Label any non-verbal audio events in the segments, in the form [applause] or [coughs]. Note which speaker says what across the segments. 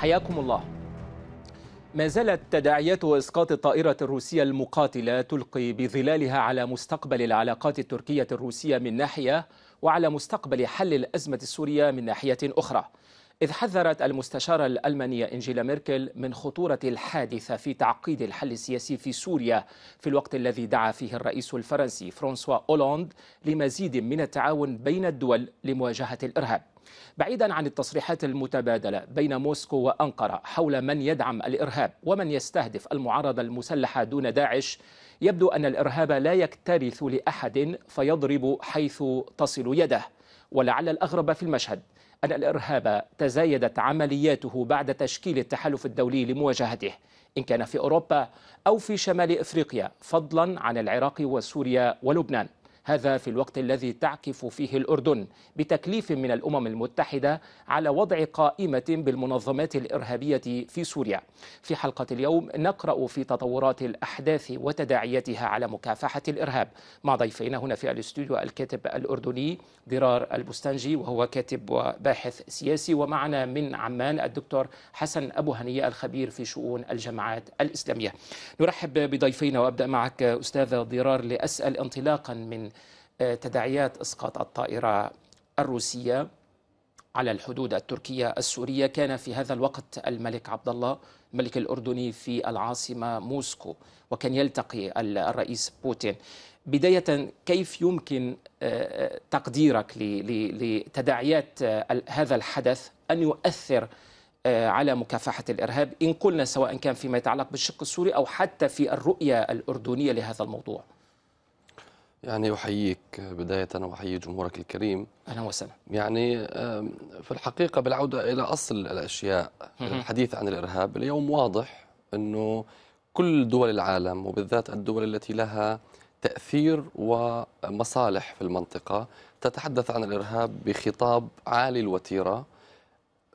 Speaker 1: حياكم الله ما زالت تداعيات اسقاط الطائره الروسيه المقاتله تلقي بظلالها على مستقبل العلاقات التركيه الروسيه من ناحيه وعلى مستقبل حل الازمه السوريه من ناحيه اخرى إذ حذرت المستشارة الألمانية إنجيلا ميركل من خطورة الحادثة في تعقيد الحل السياسي في سوريا في الوقت الذي دعا فيه الرئيس الفرنسي فرانسوا أولاند لمزيد من التعاون بين الدول لمواجهة الإرهاب بعيدا عن التصريحات المتبادله بين موسكو وانقره حول من يدعم الارهاب ومن يستهدف المعارضه المسلحه دون داعش يبدو ان الارهاب لا يكترث لاحد فيضرب حيث تصل يده ولعل الاغرب في المشهد ان الارهاب تزايدت عملياته بعد تشكيل التحالف الدولي لمواجهته ان كان في اوروبا او في شمال افريقيا فضلا عن العراق وسوريا ولبنان هذا في الوقت الذي تعكف فيه الأردن بتكليف من الأمم المتحدة على وضع قائمة بالمنظمات الإرهابية في سوريا في حلقة اليوم نقرأ في تطورات الأحداث وتداعياتها على مكافحة الإرهاب مع ضيفينا هنا في الاستوديو الكاتب الأردني درار البستانجي وهو كاتب وباحث سياسي ومعنا من عمان الدكتور حسن أبو هنية الخبير في شؤون الجماعات الإسلامية نرحب بضيفينا وأبدأ معك استاذ ضرار لأسأل انطلاقا من تداعيات إسقاط الطائرة الروسية على الحدود التركية السورية كان في هذا الوقت الملك عبد الله الملك الأردني في العاصمة موسكو وكان يلتقي الرئيس بوتين بداية كيف يمكن آه، تقديرك لتداعيات آه، هذا الحدث أن يؤثر آه، على مكافحة الإرهاب إن قلنا سواء كان فيما يتعلق بالشق السوري أو حتى في الرؤية الأردنية لهذا
Speaker 2: الموضوع يعني أحييك بداية وأحيي جمهورك الكريم أهلا وسهلا يعني في الحقيقة بالعودة إلى أصل الأشياء الحديث عن الإرهاب اليوم واضح أنه كل دول العالم وبالذات الدول التي لها تأثير ومصالح في المنطقة تتحدث عن الإرهاب بخطاب عالي الوتيرة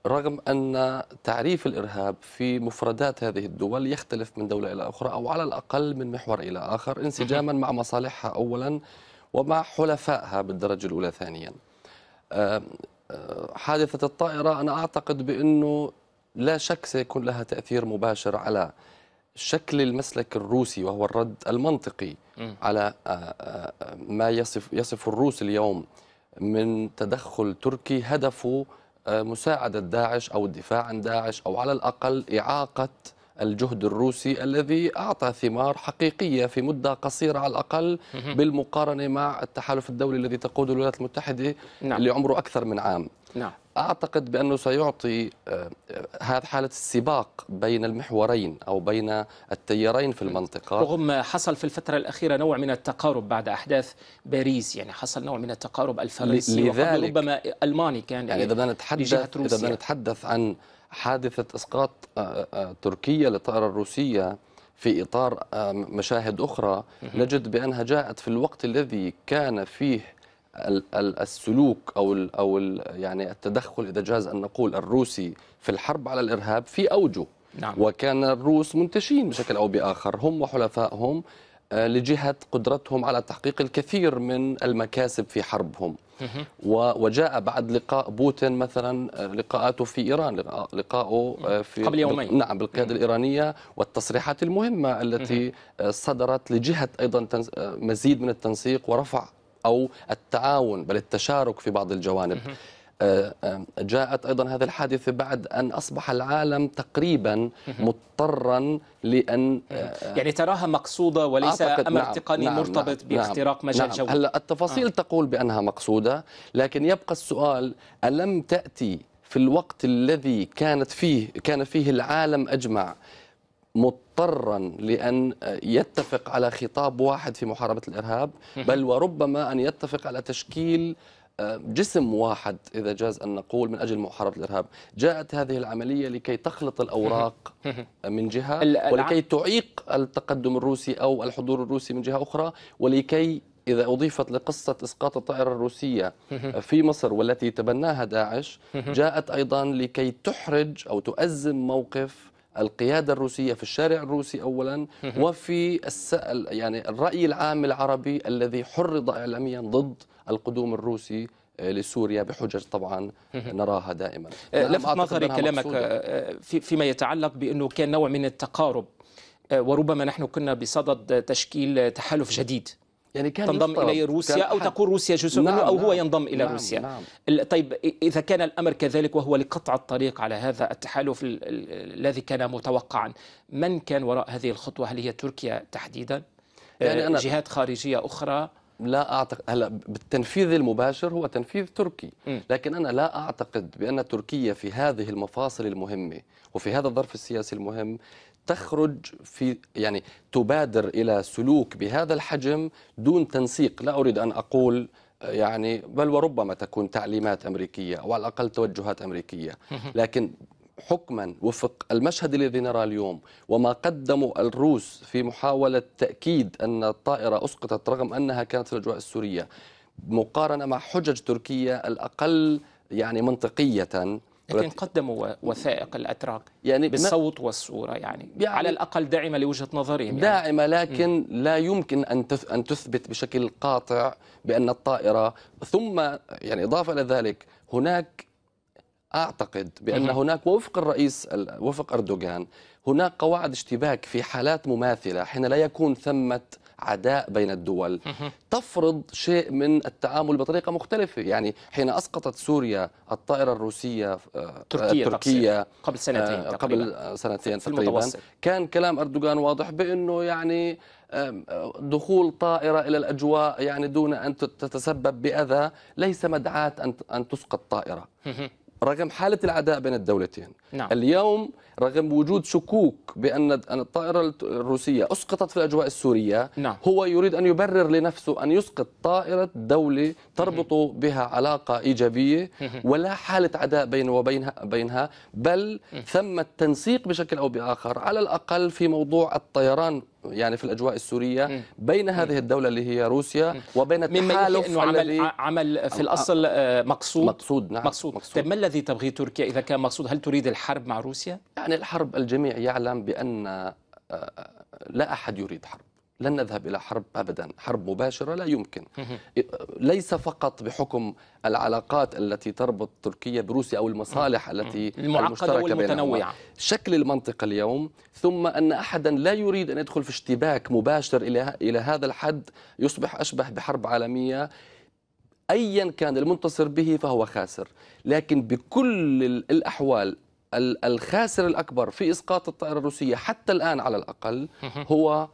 Speaker 2: رغم أن تعريف الإرهاب في مفردات هذه الدول يختلف من دولة إلى أخرى أو على الأقل من محور إلى آخر انسجاما مع مصالحها أولا ومع حلفائها بالدرجة الأولى ثانيا آه، آه، حادثة الطائرة أنا أعتقد بأنه لا شك سيكون لها تأثير مباشر على شكل المسلك الروسي وهو الرد المنطقي على آه، ما يصف يصف الروس اليوم من تدخل تركي هدفه آه، مساعدة داعش أو الدفاع عن داعش أو على الأقل إعاقة الجهد الروسي الذي أعطى ثمار حقيقية في مدة قصيرة على الأقل بالمقارنة مع التحالف الدولي الذي تقوده الولايات المتحدة نعم. اللي عمره أكثر من عام نعم. أعتقد بأنه سيعطي آه، آه، هذا حالة السباق بين المحورين أو بين التيارين في المنطقة
Speaker 1: رغم حصل في الفترة الأخيرة نوع من التقارب بعد أحداث باريس يعني حصل نوع من التقارب الفرنسي لذلك ربما ألماني كان يعني إذا يعني بدنا نتحدث إذا بدنا
Speaker 2: نتحدث عن حادثة إسقاط آه، تركيا للطائرة الروسية في إطار مشاهد أخرى نجد بأنها جاءت في الوقت الذي كان فيه السلوك او او يعني التدخل اذا جاز ان نقول الروسي في الحرب على الارهاب في اوجه نعم. وكان الروس منتشين بشكل او باخر هم وحلفائهم آه، لجهه قدرتهم على تحقيق الكثير من المكاسب في حربهم وجاء بعد لقاء بوتين مثلا آه، لقاءاته في ايران لقاءه آه، في قبل يومين نعم بالقياده الايرانيه والتصريحات المهمه التي صدرت لجهه ايضا مزيد من التنسيق ورفع أو التعاون بل التشارك في بعض الجوانب آه، آه، جاءت أيضا هذه الحادثة بعد أن أصبح العالم تقريبا مضطرا لأن آه، يعني تراها مقصودة وليس أمر نعم تقني نعم مرتبط نعم،, نعم باختراق مجال نعم جوي هلا التفاصيل آه. تقول بأنها مقصودة لكن يبقى السؤال ألم تأتي في الوقت الذي كانت فيه كان فيه العالم أجمع مضطر مضطرا لأن يتفق على خطاب واحد في محاربة الإرهاب بل وربما أن يتفق على تشكيل آه، جسم واحد إذا جاز أن نقول من أجل محاربة الإرهاب جاءت هذه العملية لكي تخلط الأوراق من جهة ولكي تعيق التقدم الروسي أو الحضور الروسي من جهة أخرى ولكي إذا أضيفت لقصة إسقاط الطائرة الروسية في مصر والتي تبناها داعش جاءت أيضا لكي تحرج أو تؤزم موقف القيادة الروسية في الشارع الروسي أولا وفي السأل يعني الرأي العام العربي الذي حرض إعلاميا ضد القدوم الروسي آه، لسوريا بحجج طبعا نراها دائما آه، نعم، لفت نظري كلامك
Speaker 1: آه، فيما يتعلق بأنه كان نوع من التقارب وربما نحن كنا بصدد تشكيل تحالف جديد يعني كان تنضم إليه روسيا أو تقول روسيا جزء نعم منه أو نعم هو نعم، ينضم إلى نعم روسيا نعم طيب إذا كان الأمر كذلك وهو لقطع الطريق على هذا التحالف الذي كان متوقعا من كان وراء هذه الخطوة هل هي تركيا تحديدا
Speaker 2: آه، يعني أنا جهات خارجية أخرى لا اعتقد هلا بالتنفيذ المباشر هو تنفيذ تركي لكن انا لا اعتقد بان تركيا في هذه المفاصل المهمه وفي هذا الظرف السياسي المهم تخرج في يعني تبادر الى سلوك بهذا الحجم دون تنسيق لا اريد ان اقول يعني بل وربما تكون تعليمات امريكيه او على الاقل توجهات امريكيه لكن حكما وفق المشهد الذي نراه اليوم وما قدموا الروس في محاوله تاكيد ان الطائره اسقطت رغم انها كانت في الاجواء السوريه مقارنه مع حجج تركيا الاقل يعني منطقيه لكن قدموا وثائق الاتراك يعني بالصوت والصوره يعني,
Speaker 1: يعني على الاقل داعمه لوجهه نظرهم يعني. داعمه لكن م.
Speaker 2: لا يمكن ان ان تثبت بشكل قاطع بان الطائره ثم يعني اضافه الى ذلك هناك اعتقد بان م. هناك وفق الرئيس وفق اردوغان هناك قواعد اشتباك في حالات مماثله حين لا يكون ثمه عداء بين الدول تفرض شيء من التعامل بطريقة مختلفة يعني حين أسقطت سوريا الطائرة الروسية آه، تركيا التركية آه، قبل آه، سنتين تقريبا. قبل سنتين تقريبا المتوسط. كان كلام أردوغان واضح بأنه يعني دخول طائرة إلى الأجواء يعني دون أن تتسبب بأذى ليس مدعاة أن تسقط طائرة رغم حالة العداء بين الدولتين نعم. اليوم رغم وجود شكوك بأن الطائرة الروسية أسقطت في الأجواء السورية نعم. هو يريد أن يبرر لنفسه أن يسقط طائرة دولة تربط بها علاقة إيجابية ولا حالة عداء بينه وبينها بينها بل ثم التنسيق بشكل أو بآخر على الأقل في موضوع الطيران يعني في الاجواء السوريه بين هذه الدوله اللي هي روسيا وبين التحالف انه عمل
Speaker 1: عمل في الاصل آه، مقصود مقصود نعم
Speaker 2: مقصود, طيب، مقصود. طيب ما الذي تبغيه تركيا اذا كان مقصود هل تريد الحرب مع روسيا؟ يعني الحرب الجميع يعلم بان آه، آه، لا احد يريد حرب لن نذهب إلى حرب أبدا حرب مباشرة لا يمكن ليس فقط بحكم العلاقات التي تربط تركيا بروسيا أو المصالح التي المعقدة والمتنوعة شكل المنطقة اليوم ثم أن أحدا لا يريد أن يدخل في اشتباك مباشر إلى, إلى هذا الحد يصبح أشبه بحرب عالمية أيا كان المنتصر به فهو خاسر لكن بكل الأحوال الخاسر الأكبر في إسقاط الطائرة الروسية حتى الآن على الأقل هو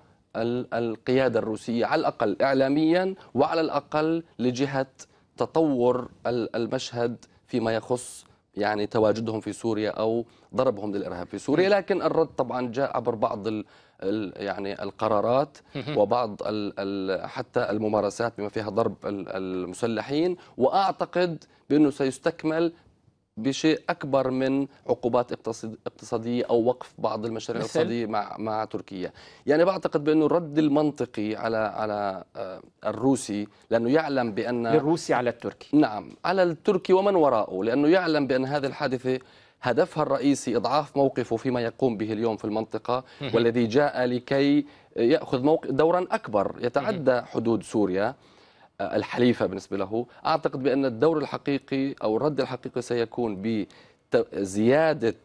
Speaker 2: القيادة الروسية على الأقل إعلاميا وعلى الأقل لجهة تطور المشهد فيما يخص يعني تواجدهم في سوريا أو ضربهم للإرهاب في سوريا لكن الرد طبعا جاء عبر بعض ال يعني القرارات وبعض ال حتى الممارسات بما فيها ضرب المسلحين وأعتقد بأنه سيستكمل بشيء اكبر من عقوبات اقتصاديه او وقف بعض المشاريع الاقتصاديه مع مع تركيا يعني بعتقد بانه الرد المنطقي على على آه، الروسي لانه يعلم بان الروسي على التركي نعم على التركي ومن وراءه لانه يعلم بان هذه الحادثه هدفها الرئيسي اضعاف موقفه فيما يقوم به اليوم في المنطقه والذي جاء لكي ياخذ دورا اكبر يتعدى حدود سوريا الحليفة بالنسبة له أعتقد بأن الدور الحقيقي أو الرد الحقيقي سيكون بزيادة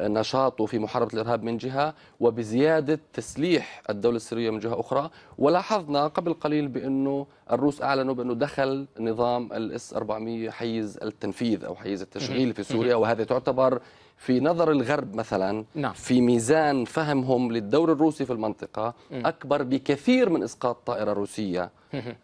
Speaker 2: نشاطه في محاربة الإرهاب من جهة وبزيادة تسليح الدولة السورية من جهة أخرى ولاحظنا قبل قليل بأنه الروس أعلنوا بأنه دخل نظام الاس 400 حيز التنفيذ أو حيز التشغيل في سوريا وهذه تعتبر في نظر الغرب مثلا نعم. في ميزان فهمهم للدور الروسي في المنطقة م. أكبر بكثير من إسقاط طائرة روسية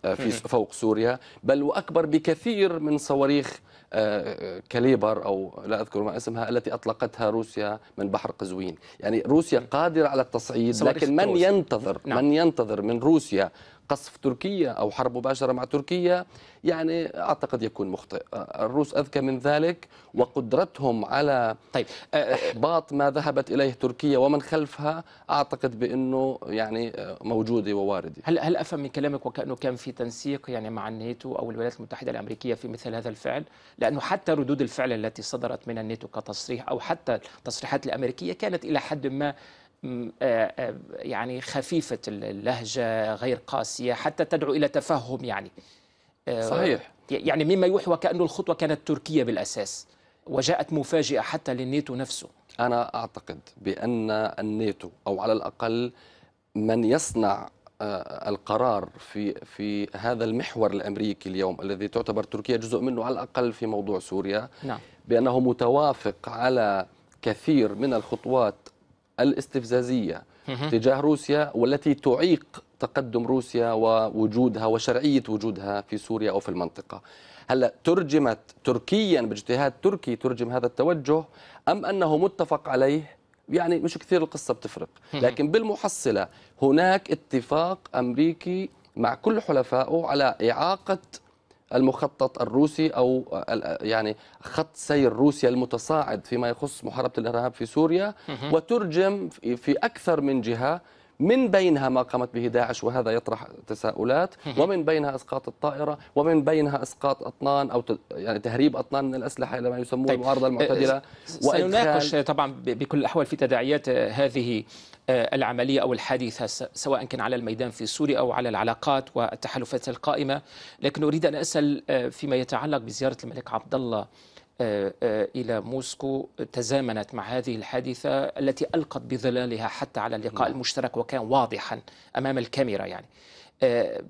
Speaker 2: آه، في فوق سوريا بل وأكبر بكثير من صواريخ آه، كاليبر أو لا أذكر ما اسمها التي أطلقتها روسيا من بحر قزوين يعني روسيا قادرة على التصعيد لكن من ينتظر نعم. من ينتظر من روسيا قصف تركيا أو حرب مباشرة مع تركيا يعني أعتقد يكون مخطئ الروس أذكى من ذلك وقدرتهم على طيب إحباط ما ذهبت إليه تركيا ومن خلفها أعتقد بأنه يعني موجودة وواردة هل هل أفهم
Speaker 1: من كلامك وكأنه كان في تنسيق يعني مع الناتو أو الولايات المتحدة الأمريكية في مثل هذا الفعل لأنه حتى ردود الفعل التي صدرت من الناتو كتصريح أو حتى التصريحات الأمريكية كانت إلى حد ما آه، آه، يعني خفيفة اللهجة غير قاسية حتى تدعو إلى تفهم يعني آه، صحيح يعني مما يوحي وكأن الخطوة كانت
Speaker 2: تركية بالأساس وجاءت مفاجئة حتى للنيتو نفسه أنا أعتقد بأن النيتو أو على الأقل من يصنع القرار في في هذا المحور الامريكي اليوم الذي تعتبر تركيا جزء منه على الاقل في موضوع سوريا نعم. بانه متوافق على كثير من الخطوات الاستفزازية تجاه روسيا والتي تعيق تقدم روسيا ووجودها وشرعية وجودها في سوريا أو في المنطقة هلا ترجمت تركيا باجتهاد تركي ترجم هذا التوجه أم أنه متفق عليه يعني مش كثير القصة بتفرق لكن بالمحصلة هناك اتفاق أمريكي مع كل حلفائه على إعاقة المخطط الروسي او يعني خط سير روسيا المتصاعد فيما يخص محاربه الارهاب في سوريا وترجم في اكثر من جهه من بينها ما قامت به داعش وهذا يطرح تساؤلات ومن بينها اسقاط الطائره ومن بينها اسقاط اطنان او يعني تهريب اطنان من الاسلحه الى ما يسموه طيب. المعارضه المعتدله أه، سنناقش طبعا بكل الاحوال في تداعيات
Speaker 1: آه، هذه آه، العملية أو الحادثة سواء كان على الميدان في سوريا أو على العلاقات والتحالفات القائمة لكن أريد أن أسأل فيما يتعلق بزيارة الملك عبد الله آه، آه، إلى موسكو تزامنت مع هذه الحادثة التي ألقت بظلالها حتى على اللقاء نعم. المشترك وكان واضحا أمام الكاميرا يعني آه،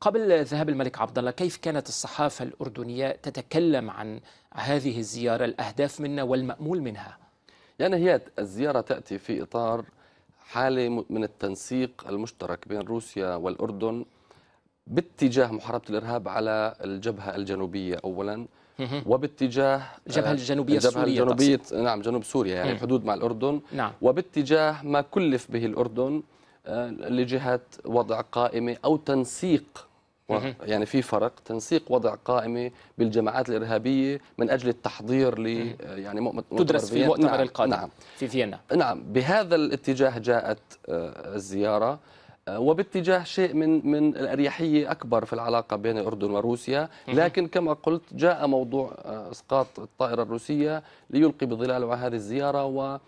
Speaker 1: قبل ذهاب الملك عبد الله كيف كانت الصحافة الأردنية تتكلم
Speaker 2: عن هذه الزيارة الأهداف منها والمأمول منها يعني هي الزيارة تأتي في إطار حالة من التنسيق المشترك بين روسيا والأردن باتجاه محاربة الإرهاب على الجبهة الجنوبية أولا وباتجاه الجبهه آه، الجنوبيه الجبهه الجنوبيه تقصد. نعم جنوب سوريا يعني الحدود مع الاردن نعم. وباتجاه ما كلف به الاردن آه، لجهه وضع قائمه او تنسيق يعني في فرق تنسيق وضع قائمه بالجماعات الارهابيه من اجل التحضير ل آه، يعني تدرس في المؤتمر نعم، القادم نعم في فيينا نعم بهذا الاتجاه جاءت الزياره وباتجاه شيء من من الاريحيه اكبر في العلاقه بين الاردن وروسيا، لكن كما قلت جاء موضوع آه، اسقاط الطائره الروسيه ليلقي بظلاله على هذه الزياره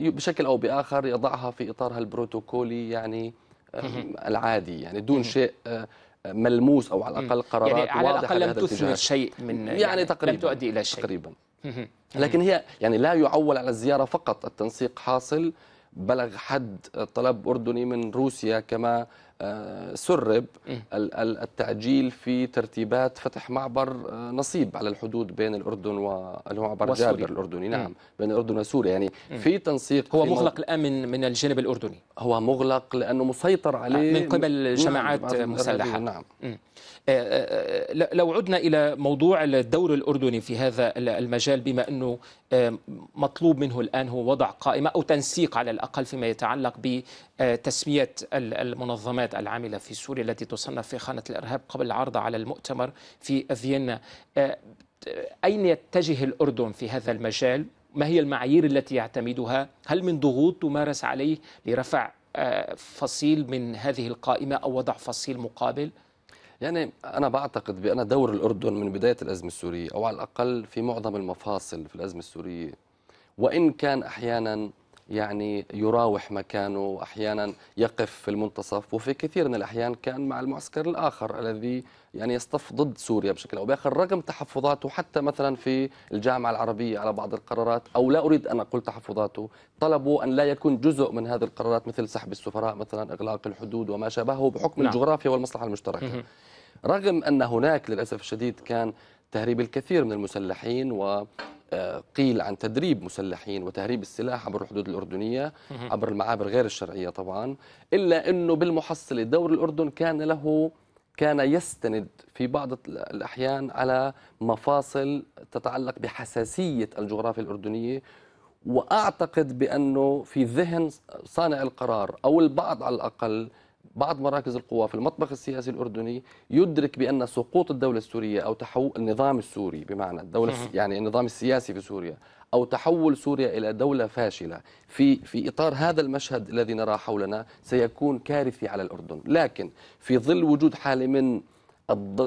Speaker 2: وبشكل او باخر يضعها في اطارها البروتوكولي يعني آه، العادي يعني دون شيء آه، ملموس او على الاقل قرارات يعني على واضحه الاقل لم تثمر شيء من يعني, يعني تقريبا لم تؤدي الى شيء تقريبا لكن هي يعني لا يعول على الزياره فقط التنسيق حاصل بلغ حد طلب أردني من روسيا كما آه، سرب التعجيل في ترتيبات فتح معبر آه، نصيب على الحدود بين الاردن والمعبر معبر جابر الاردني نعم بين الاردن وسوريا يعني في تنسيق هو في مغلق
Speaker 1: الان من الجانب الاردني
Speaker 2: هو مغلق لانه مسيطر آه، عليه من قبل جماعات مسلحه نعم
Speaker 1: م. آه، آه، آه، لو عدنا إلى موضوع الدور الأردني في هذا المجال بما أنه مطلوب منه الآن هو وضع قائمة أو تنسيق على الأقل فيما يتعلق بتسمية المنظمات العاملة في سوريا التي تصنف في خانة الإرهاب قبل عرضها على المؤتمر في فيينا أين يتجه الأردن في هذا المجال ما هي المعايير التي يعتمدها هل من ضغوط تمارس عليه لرفع فصيل من هذه القائمة أو وضع فصيل
Speaker 2: مقابل يعني أنا بعتقد بأن دور الأردن من بداية الأزمة السورية أو على الأقل في معظم المفاصل في الأزمة السورية وإن كان أحيانا يعني يراوح مكانه أحيانا يقف في المنتصف وفي كثير من الأحيان كان مع المعسكر الآخر الذي يعني يصطف ضد سوريا بشكل أو بآخر رغم تحفظاته حتى مثلا في الجامعة العربية على بعض القرارات أو لا أريد أن أقول تحفظاته طلبوا أن لا يكون جزء من هذه القرارات مثل سحب السفراء مثلا إغلاق الحدود وما شابهه بحكم نعم. الجغرافيا والمصلحة المشتركة رغم أن هناك للأسف الشديد كان تهريب الكثير من المسلحين و آه، قيل عن تدريب مسلحين وتهريب السلاح عبر الحدود الأردنية عبر المعابر غير الشرعية طبعا إلا أنه بالمحصلة دور الأردن كان له كان يستند في بعض الأحيان على مفاصل تتعلق بحساسية الجغرافيا الأردنية وأعتقد بأنه في ذهن صانع القرار أو البعض على الأقل بعض مراكز القوى في المطبخ السياسي الأردني يدرك بأن سقوط الدولة السورية أو تحول النظام السوري بمعنى الدولة يعني النظام السياسي في سوريا أو تحول سوريا إلى دولة فاشلة في في إطار هذا المشهد الذي نراه حولنا سيكون كارثي على الأردن لكن في ظل وجود حالة من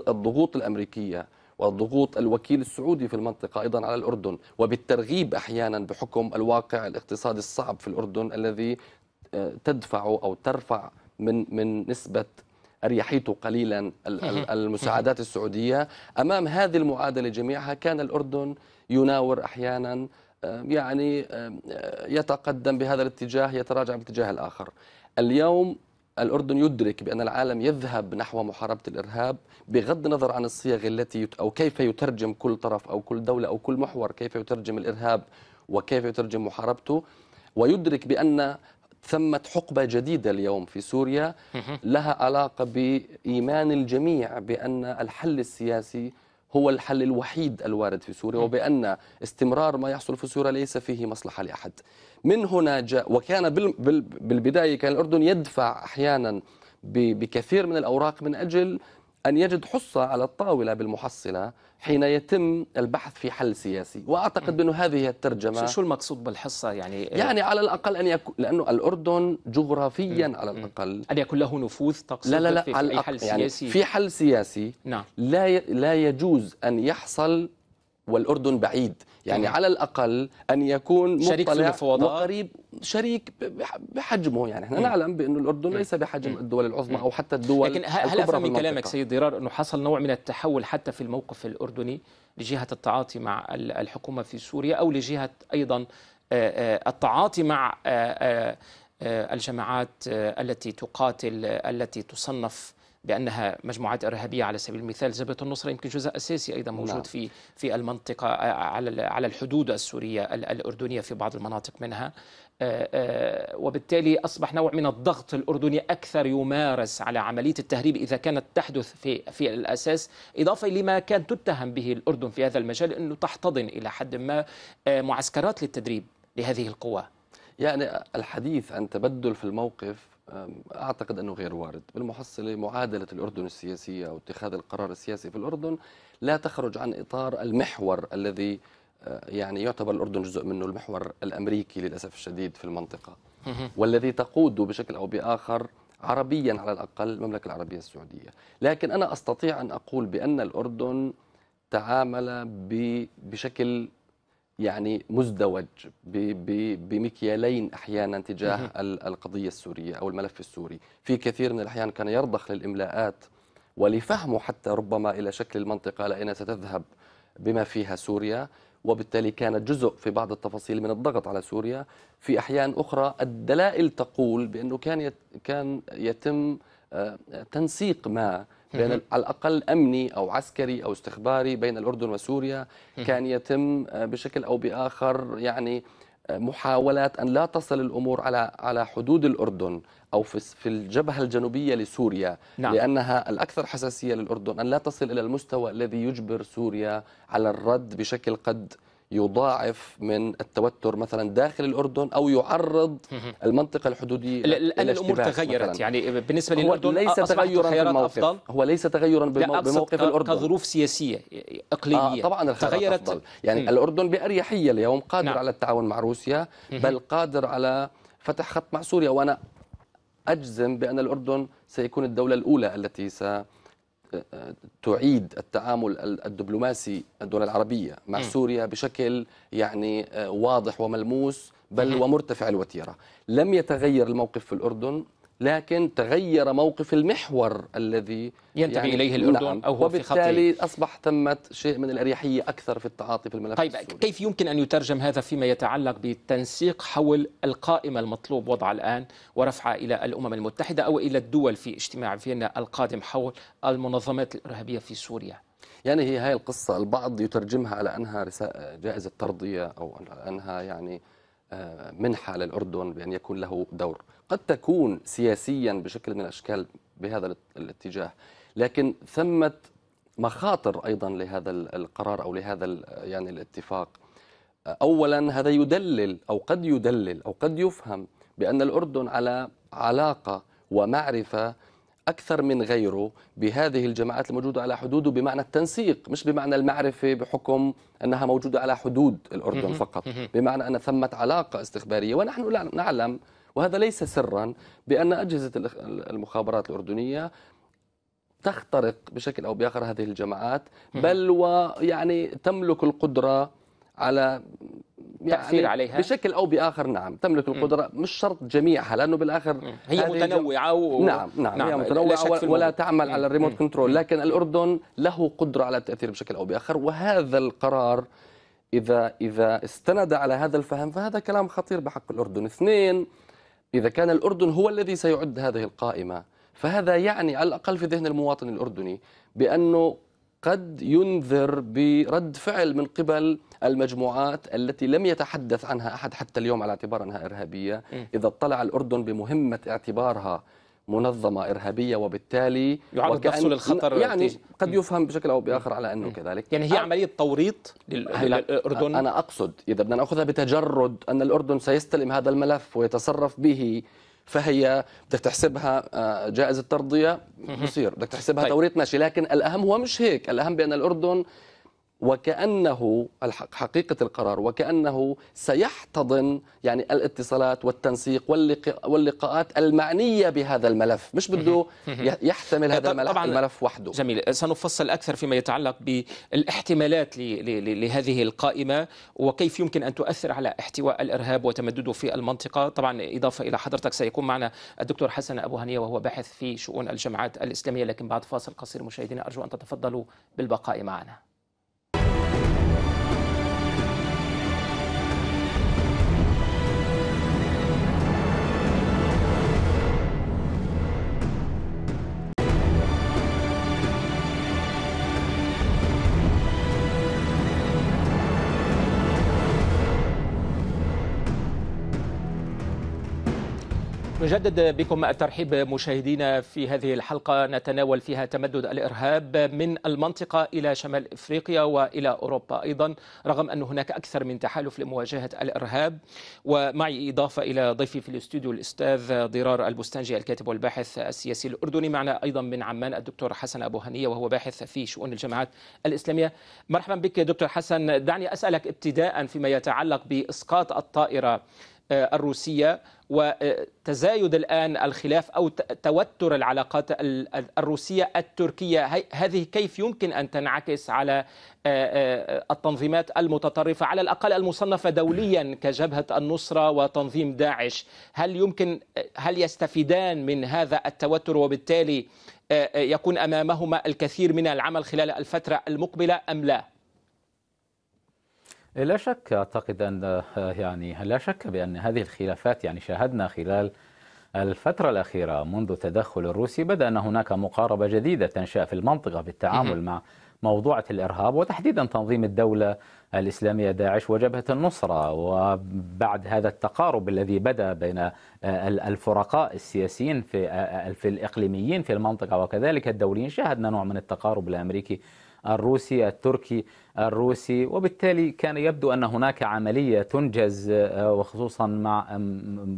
Speaker 2: الضغوط الأمريكية وضغوط الوكيل السعودي في المنطقة أيضا على الأردن وبالترغيب أحيانا بحكم الواقع الاقتصادي الصعب في الأردن الذي آه، تدفع أو ترفع من من نسبه اريحيته قليلا المساعدات السعوديه امام هذه المعادله جميعها كان الاردن يناور احيانا يعني يتقدم بهذا الاتجاه يتراجع باتجاه الاخر اليوم الأردن يدرك بأن العالم يذهب نحو محاربة الإرهاب بغض النظر عن الصيغ التي أو كيف يترجم كل طرف أو كل دولة أو كل محور كيف يترجم الإرهاب وكيف يترجم محاربته ويدرك بأن ثمة حقبة جديدة اليوم في سوريا لها علاقة بإيمان الجميع بأن الحل السياسي هو الحل الوحيد الوارد في سوريا وبأن استمرار ما يحصل في سوريا ليس فيه مصلحة لأحد من هنا جاء وكان بالبداية كان الأردن يدفع أحيانا بكثير من الأوراق من أجل أن يجد حصة على الطاولة بالمحصلة حين يتم البحث في حل سياسي وأعتقد أن هذه الترجمة شو المقصود بالحصة يعني آه، يعني على الأقل أن يكون لأنه الأردن جغرافيا على الأقل أن يكون له نفوذ تقصد لا لا لا في, في أي حل يعني سياسي يعني في حل سياسي نعم لا لا يجوز أن يحصل والأردن بعيد يعني على الأقل أن يكون شريك في وقريب شريك بحجمه يعني احنا نعلم بانه الأردن ليس بحجم الدول العظمى أو حتى الدول لكن هل أفهم من كلامك سيد
Speaker 1: ضرار أنه حصل نوع من التحول حتى في الموقف الأردني لجهة التعاطي مع الحكومة في سوريا أو لجهة أيضا التعاطي مع الجماعات التي تقاتل التي تصنف بانها مجموعات ارهابيه على سبيل المثال جبهه النصره يمكن جزء اساسي ايضا نعم. موجود نعم. في في المنطقه آه، على على الحدود السوريه الاردنيه في بعض المناطق منها آه، آه، وبالتالي اصبح نوع من الضغط الاردني اكثر يمارس على عمليه التهريب اذا كانت تحدث في في الاساس اضافه لما كان تتهم به الاردن في هذا المجال انه تحتضن الى حد ما معسكرات للتدريب
Speaker 2: لهذه القوى يعني الحديث عن تبدل في الموقف أعتقد أنه غير وارد بالمحصلة معادلة الأردن السياسية أو اتخاذ القرار السياسي في الأردن لا تخرج عن إطار المحور الذي أه، يعني يعتبر الأردن جزء منه المحور الأمريكي للأسف الشديد في المنطقة والذي تقود بشكل أو بآخر عربيا على الأقل المملكة العربية السعودية لكن أنا أستطيع أن أقول بأن الأردن تعامل بشكل يعني مزدوج بمكيالين احيانا تجاه القضيه السوريه او الملف السوري، في كثير من الاحيان كان يرضخ للاملاءات ولفهمه حتى ربما الى شكل المنطقه لأين ستذهب بما فيها سوريا، وبالتالي كانت جزء في بعض التفاصيل من الضغط على سوريا، في احيان اخرى الدلائل تقول بانه كان كان يتم آه، تنسيق ما لان على الاقل امني او عسكري او استخباري بين الاردن وسوريا كان يتم آه، بشكل او باخر يعني آه، محاولات ان لا تصل الامور على على حدود الاردن او في في الجبهه الجنوبيه لسوريا نعم. لانها الاكثر حساسيه للاردن ان لا تصل الى المستوى الذي يجبر سوريا على الرد بشكل قد يضاعف من التوتر مثلا داخل الاردن او يعرض المنطقه الحدوديه لان الامور تغيرت مثلاً. يعني بالنسبه للاردن ليس تغيرا في الموقف أفضل. هو ليس تغيرا بموقف الاردن كظروف سياسيه اقليميه آه طبعا تغيرت أفضل. يعني م. الاردن باريحيه اليوم قادر نعم. على التعاون مع روسيا بل قادر على فتح خط مع سوريا وانا اجزم بان الاردن سيكون الدوله الاولى التي س تعيد التعامل الدبلوماسي الدول العربية مع م. سوريا بشكل يعني آه، واضح وملموس بل ومرتفع الوتيرة لم يتغير الموقف في الأردن لكن تغير موقف المحور الذي ينتمي يعني اليه الاردن نعم. او هو في خطه وبالتالي اصبح ثمه شيء من الاريحيه اكثر في التعاطي في الملف طيب السوري.
Speaker 1: كيف يمكن ان يترجم هذا فيما يتعلق بالتنسيق حول القائمه المطلوب وضعها الان ورفعها الى الامم المتحده او الى الدول في اجتماع فيينا القادم حول المنظمات الارهابيه في سوريا؟
Speaker 2: يعني هي هاي القصه البعض يترجمها على انها جائزه ترضيه او انها يعني آه، منحه للاردن بان يكون له دور. قد تكون سياسيا بشكل من الأشكال بهذا الاتجاه لكن ثمة مخاطر أيضا لهذا القرار أو لهذا يعني الاتفاق أولا هذا يدلل أو قد يدلل أو قد يفهم بأن الأردن على علاقة ومعرفة أكثر من غيره بهذه الجماعات الموجودة على حدوده بمعنى التنسيق مش بمعنى المعرفة بحكم أنها موجودة على حدود الأردن فقط بمعنى أن ثمة علاقة استخبارية ونحن نعلم وهذا ليس سرا بأن أجهزة المخابرات الأردنية تخترق بشكل أو بآخر هذه الجماعات بل ويعني تملك القدرة على يعني عليها بشكل او باخر نعم تملك القدره م. مش شرط جميعها لانه بالاخر هي متنوعه
Speaker 1: و... نعم, نعم نعم هي متنوعه ولا, ولا تعمل م. على الريموت م. كنترول لكن الاردن
Speaker 2: له قدره على التاثير بشكل او باخر وهذا القرار اذا اذا استند على هذا الفهم فهذا كلام خطير بحق الاردن اثنين إذا كان الأردن هو الذي سيعد هذه القائمة فهذا يعني على الأقل في ذهن المواطن الأردني بأنه قد ينذر برد فعل من قبل المجموعات التي لم يتحدث عنها أحد حتى اليوم على اعتبار أنها إرهابية إذا اطلع الأردن بمهمة اعتبارها منظمه ارهابيه وبالتالي يعرض نفسه للخطر يعني قد يفهم بشكل او باخر على انه كذلك يعني هي عمليه توريط
Speaker 1: للاردن انا
Speaker 2: اقصد اذا بدنا ناخذها بتجرد ان الاردن سيستلم هذا الملف ويتصرف به فهي بدك تحسبها آه، جائزه ترضيه بصير بدك تحسبها طيب. توريط ماشي لكن الاهم هو مش هيك الاهم بان الاردن وكأنه حقيقة القرار وكأنه سيحتضن يعني الاتصالات والتنسيق واللقاءات المعنية بهذا الملف مش بده يحتمل هذا الملف, طبعاً الملف
Speaker 1: وحده جميل سنفصل أكثر فيما يتعلق بالاحتمالات لهذه القائمة وكيف يمكن أن تؤثر على احتواء الإرهاب وتمدده في المنطقة طبعا إضافة إلى حضرتك سيكون معنا الدكتور حسن أبو هنية وهو باحث في شؤون الجماعات الإسلامية لكن بعد فاصل قصير مشاهدينا أرجو أن تتفضلوا بالبقاء معنا نجدد بكم الترحيب مشاهدينا في هذه الحلقة نتناول فيها تمدد الإرهاب من المنطقة إلى شمال إفريقيا وإلى أوروبا أيضا رغم أن هناك أكثر من تحالف لمواجهة الإرهاب ومعي إضافة إلى ضيفي في الاستوديو الأستاذ ضرار البستانجي الكاتب والباحث السياسي الأردني معنا أيضا من عمان الدكتور حسن أبو هنية وهو باحث في شؤون الجماعات الإسلامية مرحبا بك دكتور حسن دعني أسألك ابتداء فيما يتعلق بإسقاط الطائرة آه، الروسية وتزايد الآن الخلاف أو توتر العلاقات الروسية التركية هذه كيف يمكن أن تنعكس على آه، آه، التنظيمات المتطرفة على الأقل المصنفة دوليا كجبهة النصرة وتنظيم داعش هل يمكن هل يستفيدان من هذا التوتر وبالتالي يكون أمامهما الكثير من العمل خلال الفترة المقبلة أم لا؟
Speaker 3: لا شك اعتقد ان آه، يعني لا شك بان هذه الخلافات يعني شاهدنا خلال الفترة الأخيرة منذ تدخل الروسي بدأ أن هناك مقاربة جديدة تنشأ في المنطقة في التعامل مع موضوعة الإرهاب وتحديدا تنظيم الدولة الإسلامية داعش وجبهة النصرة وبعد هذا التقارب الذي بدأ بين آه، الفرقاء السياسيين آه، في الإقليميين في المنطقة وكذلك الدوليين شاهدنا نوع من التقارب الأمريكي الروسي التركي الروسي وبالتالي كان يبدو أن هناك عملية تنجز آه، وخصوصا مع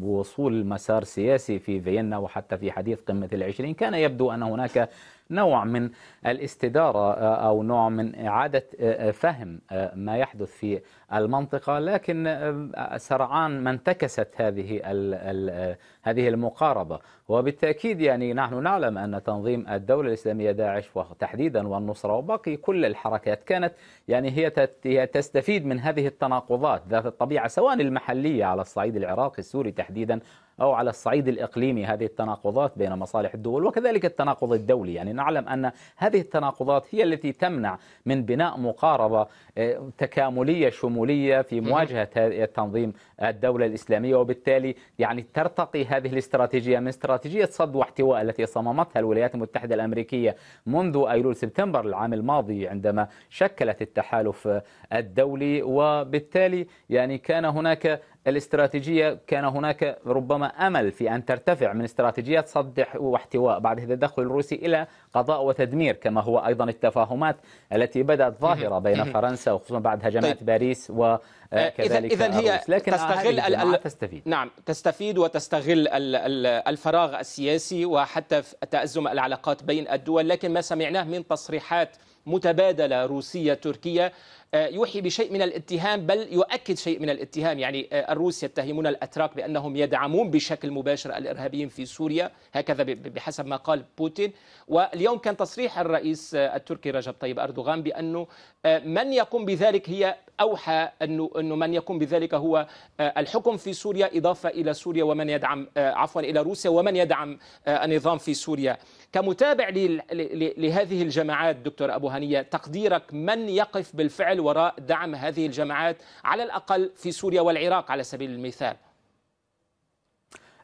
Speaker 3: وصول مسار سياسي في فيينا وحتى في حديث قمة العشرين كان يبدو أن هناك نوع من الاستدارة آه، أو نوع من إعادة آه، آه، فهم ما يحدث في المنطقة لكن سرعان ما انتكست هذه هذه المقاربة وبالتأكيد يعني نحن نعلم أن تنظيم الدولة الإسلامية داعش وتحديدا والنصرة وباقي كل الحركات كانت يعني هي تستفيد من هذه التناقضات ذات الطبيعة سواء المحلية على الصعيد العراقي السوري تحديدا أو على الصعيد الإقليمي هذه التناقضات بين مصالح الدول وكذلك التناقض الدولي يعني نعلم أن هذه التناقضات هي التي تمنع من بناء مقاربة آه، تكاملية شمولية في مواجهة التنظيم الدولة الإسلامية وبالتالي يعني ترتقي هذه الاستراتيجية من استراتيجية صد واحتواء التي صممتها الولايات المتحدة الأمريكية منذ أيلول سبتمبر العام الماضي عندما شكلت التحالف الدولي وبالتالي يعني كان هناك الاستراتيجية كان هناك ربما أمل في أن ترتفع من استراتيجية صد واحتواء بعد التدخل الروسي إلى قضاء وتدمير كما هو أيضا التفاهمات التي بدأت ظاهرة بين فرنسا وخصوصا بعد هجمات طيب. باريس و كذلك إذا هي لكن تستغل ال...
Speaker 1: تستفيد نعم تستفيد وتستغل الفراغ السياسي وحتى تأزم العلاقات بين الدول لكن ما سمعناه من تصريحات متبادلة روسية تركية آه، يوحي بشيء من الاتهام بل يؤكد شيء من الاتهام يعني آه، الروس يتهمون الاتراك بانهم يدعمون بشكل مباشر الارهابيين في سوريا هكذا بحسب ما قال بوتين واليوم كان تصريح الرئيس آه، التركي رجب طيب اردوغان بانه من يقوم بذلك هي اوحى انه انه من يقوم بذلك هو الحكم في سوريا اضافه الى سوريا ومن يدعم عفوا الى روسيا ومن يدعم النظام في سوريا كمتابع لهذه الجماعات دكتور أبو هنية تقديرك من يقف بالفعل وراء دعم هذه الجماعات على الأقل في سوريا والعراق على سبيل المثال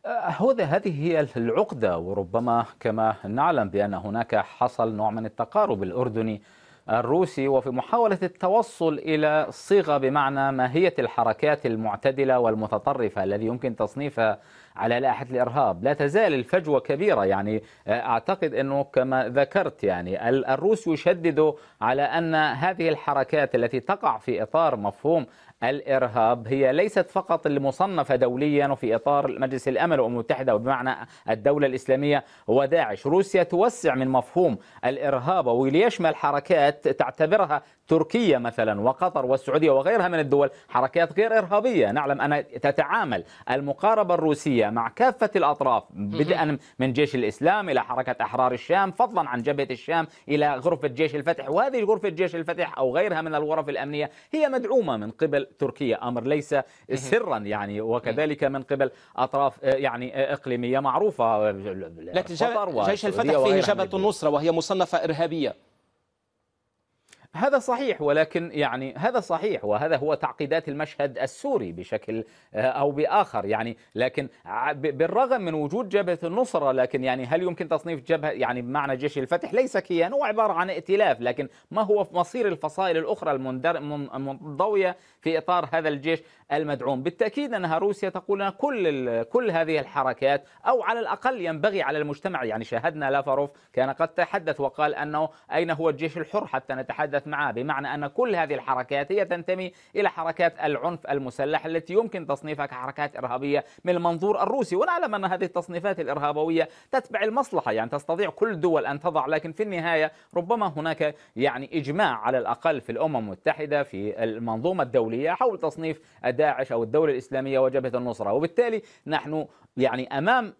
Speaker 3: هذا أه، هذه هي العقدة وربما كما نعلم بأن هناك حصل نوع من التقارب الأردني الروسي وفي محاولة التوصل إلى صيغة بمعنى ماهية الحركات المعتدلة والمتطرفة الذي يمكن تصنيفها على لائحة الإرهاب لا تزال الفجوة كبيرة يعني آه، أعتقد أنه كما ذكرت يعني الروس يشدد على أن هذه الحركات التي تقع في إطار مفهوم الإرهاب هي ليست فقط المصنفة دوليا وفي إطار مجلس الامن والأمم المتحدة وبمعنى الدولة الإسلامية وداعش روسيا توسع من مفهوم الإرهاب وليشمل حركات تعتبرها تركيا مثلا وقطر والسعودية وغيرها من الدول حركات غير إرهابية نعلم أن تتعامل المقاربة الروسية مع كافة الأطراف بدءا من جيش الإسلام إلى حركة أحرار الشام فضلا عن جبهة الشام إلى غرفة جيش الفتح وهذه غرفة جيش الفتح أو غيرها من الغرف الأمنية هي مدعومة من قبل تركيا أمر ليس سرا يعني وكذلك من قبل أطراف آه، يعني آه، إقليمية معروفة لكن جيش الفتح فيه جبهة النصرة وهي مصنفة إرهابية هذا صحيح ولكن يعني هذا صحيح وهذا هو تعقيدات المشهد السوري بشكل آه، أو بآخر يعني لكن بالرغم من وجود جبهة النصرة لكن يعني هل يمكن تصنيف جبهة يعني بمعنى جيش الفتح ليس كيان هو عبارة عن ائتلاف لكن ما هو مصير الفصائل الأخرى المنضوية في إطار هذا الجيش المدعوم بالتأكيد أنها روسيا تقول لنا كل, كل هذه الحركات أو على الأقل ينبغي على المجتمع يعني شاهدنا لافاروف كان قد تحدث وقال أنه أين هو الجيش الحر حتى نتحدث معه بمعنى أن كل هذه الحركات هي تنتمي إلى حركات العنف المسلح التي يمكن تصنيفها كحركات إرهابية من المنظور الروسي ونعلم أن هذه التصنيفات الإرهابوية تتبع المصلحة يعني تستطيع كل دول أن تضع لكن في النهاية ربما هناك يعني إجماع على الأقل في الأمم المتحدة في المنظومة الدولية حول تصنيف داعش أو الدولة الإسلامية وجبهة النصرة وبالتالي نحن يعني امام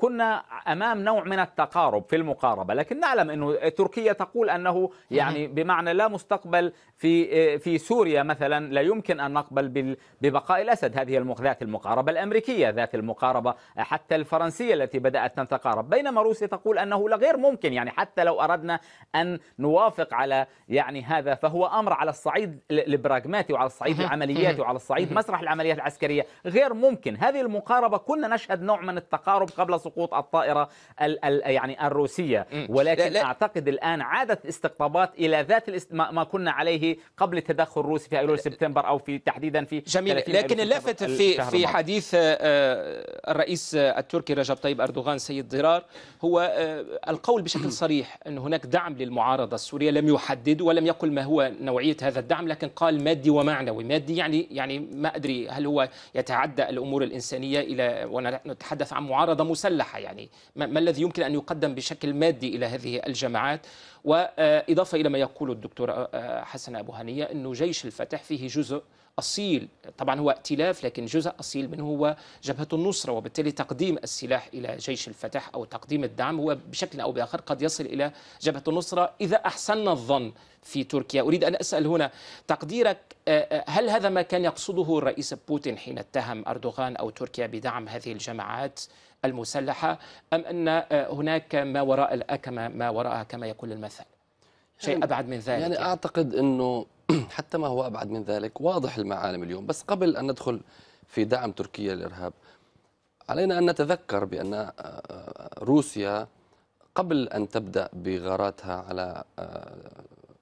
Speaker 3: كنا امام نوع من التقارب في المقاربه لكن نعلم انه تركيا تقول انه يعني بمعنى لا مستقبل في في سوريا مثلا لا يمكن ان نقبل ببقاء الاسد هذه ذات المقاربه الامريكيه ذات المقاربه حتى الفرنسيه التي بدات تتقارب بينما روسيا تقول انه لا غير ممكن يعني حتى لو اردنا ان نوافق على يعني هذا فهو امر على الصعيد البراغماتي وعلى الصعيد العمليات وعلى الصعيد مسرح العمليات العسكريه غير ممكن هذه المقاربه كنا نشهد يشهد نوع من التقارب قبل سقوط الطائرة الـ الـ يعني الروسية ولكن لا لا. أعتقد الآن عادت الاستقطابات إلى ذات الاست... ما كنا عليه قبل التدخل الروسي في أيلول أه، سبتمبر
Speaker 1: أو في تحديدا في جميل لكن اللافت في في حديث آه، الرئيس آه، التركي رجب طيب أردوغان سيد ضرار هو القول بشكل [clears throat] صريح أن هناك دعم للمعارضة السورية لم يحدد ولم يقل ما هو نوعية هذا الدعم لكن قال مادي ومعنوي مادي يعني يعني ما أدري هل هو يتعدى الأمور الإنسانية إلى نتحدث عن معارضة مسلحة يعني ما الذي يمكن أن يقدم بشكل مادي إلى هذه الجماعات وإضافة إلى ما يقول الدكتور آه، آه، حسن أبو هنية أنه جيش الفتح فيه جزء أصيل طبعا هو ائتلاف لكن جزء أصيل منه هو جبهة النصرة وبالتالي تقديم السلاح إلى جيش الفتح أو تقديم الدعم هو بشكل أو بآخر قد يصل إلى جبهة النصرة إذا أحسننا الظن في تركيا أريد أن أسأل هنا تقديرك آه، هل هذا ما كان يقصده الرئيس بوتين حين اتهم أردوغان أو تركيا بدعم هذه الجماعات المسلحة أم أن آه، هناك ما وراء الأكمة ما وراءها كما يقول المثل
Speaker 2: شيء يعني أبعد من ذلك يعني, يعني أعتقد أنه [clears throat] حتى ما هو أبعد من ذلك واضح المعالم اليوم بس قبل أن ندخل في دعم تركيا للإرهاب علينا أن نتذكر بأن آه، آه، روسيا قبل أن تبدأ بغاراتها على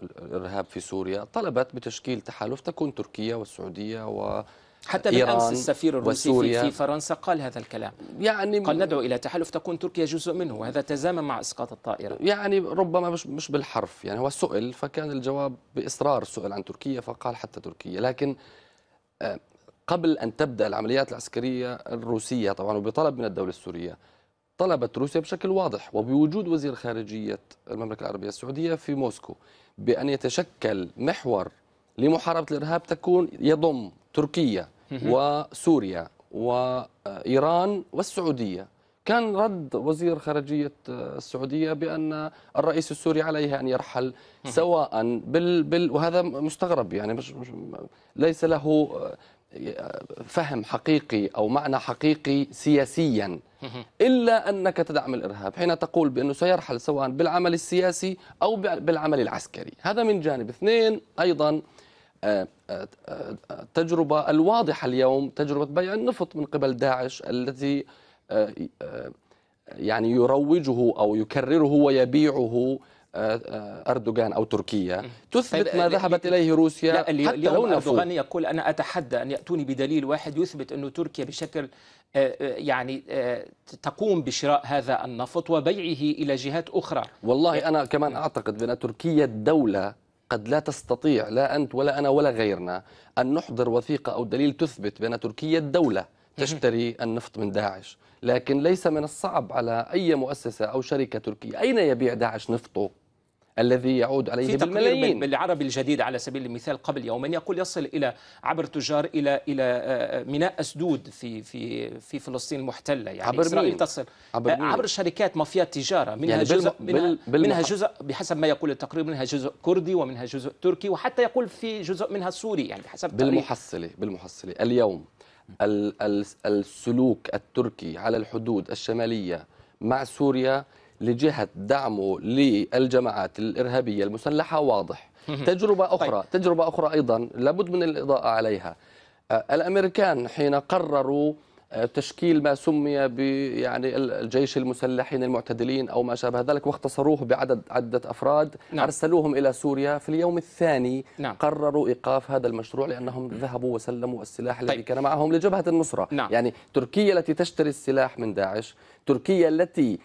Speaker 2: الإرهاب في سوريا طلبت بتشكيل تحالف تكون تركيا والسعودية و حتى بالامس السفير الروسي في, في فرنسا قال هذا الكلام يعني قال ندعو الى تحالف تكون تركيا جزء منه وهذا تزامن مع اسقاط الطائره يعني ربما مش مش بالحرف يعني هو سئل فكان الجواب باصرار سئل عن تركيا فقال حتى تركيا لكن آه، قبل ان تبدا العمليات العسكريه الروسيه طبعا وبطلب من الدوله السوريه طلبت روسيا بشكل واضح وبوجود وزير خارجيه المملكه العربيه السعوديه في موسكو بان يتشكل محور لمحاربة الإرهاب تكون يضم تركيا وسوريا وإيران والسعودية كان رد وزير خارجية السعودية بأن الرئيس السوري عليه أن يرحل سواء بال, بال وهذا مستغرب يعني مش, مش ليس له آه، فهم حقيقي أو معنى حقيقي سياسيا إلا أنك تدعم الإرهاب حين تقول بأنه سيرحل سواء بالعمل السياسي أو بالعمل العسكري هذا من جانب اثنين أيضا التجربة الواضحة اليوم تجربة بيع النفط من قبل داعش التي آه، آه، يعني يروجه أو يكرره ويبيعه آه، أردوغان أو تركيا تثبت ما ذهبت إليه روسيا لا اليوم حتى لو أردوغان
Speaker 1: يقول أنا أتحدى أن يأتوني بدليل واحد يثبت أن تركيا بشكل يعني
Speaker 2: تقوم بشراء هذا النفط وبيعه إلى جهات أخرى والله إيه؟ أنا كمان أعتقد بأن تركيا الدولة قد لا تستطيع لا أنت ولا أنا ولا غيرنا أن نحضر وثيقة أو دليل تثبت بأن تركيا دولة تشتري النفط من داعش لكن ليس من الصعب على أي مؤسسة أو شركة تركية أين يبيع داعش نفطه الذي يعود عليه في بالملايين من
Speaker 1: العربي الجديد على سبيل المثال قبل يومين يقول يصل الى عبر تجار الى الى آه، آه، ميناء اسدود في في في فلسطين المحتله يعني عبر اسرائيل مين؟ تصل عبر, آه، مين؟ عبر شركات مافيا تجاره منها يعني جزء بالم... منها, بالم... منها جزء بحسب ما يقول التقرير منها جزء كردي ومنها جزء تركي وحتى يقول في جزء منها سوري يعني بحسب
Speaker 2: بالمحصله بالمحصله اليوم السلوك التركي على الحدود الشماليه مع سوريا لجهة دعمه للجماعات الإرهابية المسلحة واضح تجربة طيب. أخرى طيب. تجربة أخرى أيضا لابد من الإضاءة عليها آه، الأمريكان حين قرروا آه، تشكيل ما سمي ب يعني الجيش المسلحين المعتدلين او ما شابه ذلك واختصروه بعدد عده افراد نعم. ارسلوهم الى سوريا في اليوم الثاني نعم. قرروا ايقاف هذا المشروع لانهم ذهبوا وسلموا السلاح طيب. الذي كان معهم لجبهه النصره نعم. يعني تركيا التي تشتري السلاح من داعش تركيا التي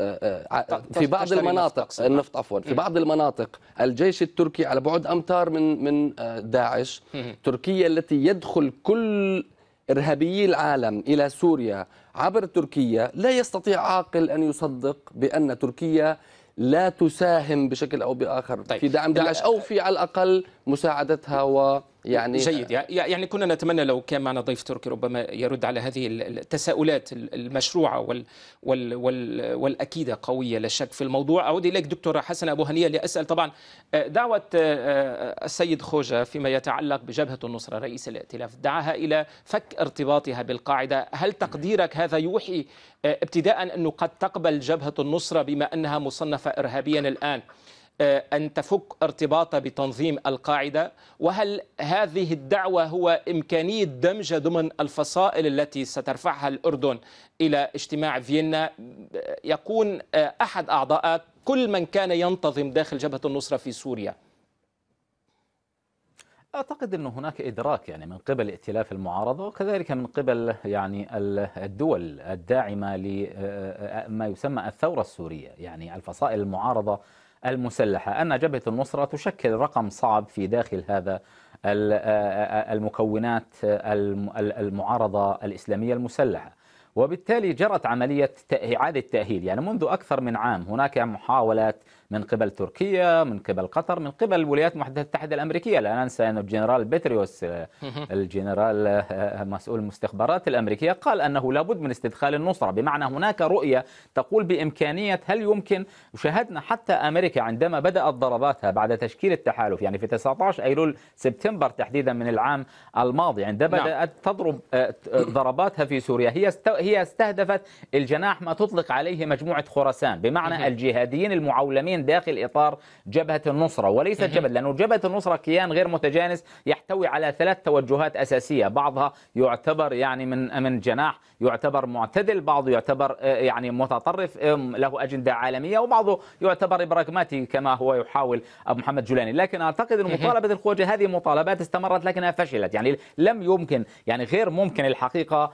Speaker 2: آه، آه، في بعض المناطق النفط آه، عفوا في بعض المناطق الجيش التركي على بعد امتار من من داعش تركيا التي يدخل كل ارهابيي العالم الى سوريا عبر تركيا لا يستطيع عاقل ان يصدق بان تركيا لا تساهم بشكل او باخر طيب. في دعم داعش او في على الاقل مساعدتها و يعني جيد
Speaker 1: يعني كنا نتمنى لو كان معنا ضيف تركي ربما يرد على هذه التساؤلات المشروعه وال وال وال والاكيده قويه لا شك في الموضوع اعود اليك دكتور حسن ابو هنيه لاسال طبعا آه، دعوه آه، آه، السيد خوجه فيما يتعلق بجبهه النصره رئيس الائتلاف دعاها الى فك ارتباطها بالقاعده هل تقديرك هذا يوحي ابتداء انه قد تقبل جبهه النصره بما انها مصنفه ارهابيا الان آه، أن تفك ارتباطها بتنظيم القاعدة وهل هذه الدعوة هو إمكانية دمجها ضمن الفصائل التي سترفعها الأردن إلى اجتماع فيينا يكون آه، أحد أعضاء كل من كان ينتظم داخل جبهة النصرة في سوريا
Speaker 3: اعتقد انه هناك ادراك يعني من قبل ائتلاف المعارضه وكذلك من قبل يعني الدول الداعمه لما آه، يسمى الثوره السوريه يعني الفصائل المعارضه المسلحة أن جبهة النصرة تشكل رقم صعب في داخل هذا آه، آه، المكونات المعارضة الإسلامية المسلحة وبالتالي جرت عملية إعادة تأهيل يعني منذ أكثر من عام هناك محاولات من قبل تركيا من قبل قطر من قبل الولايات المتحدة المتحدة الأمريكية لا ننسى أن الجنرال بيتريوس الجنرال آه، مسؤول المستخبارات الأمريكية قال أنه لابد من استدخال النصرة بمعنى هناك رؤية تقول بإمكانية هل يمكن وشاهدنا حتى أمريكا عندما بدأت ضرباتها بعد تشكيل التحالف يعني في 19 أيلول سبتمبر تحديدا من العام الماضي عندما نعم. بدأت تضرب آه، آه، ضرباتها في سوريا هي هي استهدفت الجناح ما تطلق عليه مجموعة خراسان بمعنى الجهاديين المعولمين داخل اطار جبهه النصره وليست جبهه لانه جبهه النصره كيان غير متجانس يحتوي على ثلاث توجهات اساسيه بعضها يعتبر يعني من من جناح يعتبر معتدل بعضه يعتبر آه، يعني متطرف له اجنده عالميه وبعضه يعتبر براغماتي كما هو يحاول ابو محمد جولاني لكن اعتقد ان مطالبه الخوجه هذه مطالبات استمرت لكنها فشلت يعني لم يمكن يعني غير ممكن الحقيقه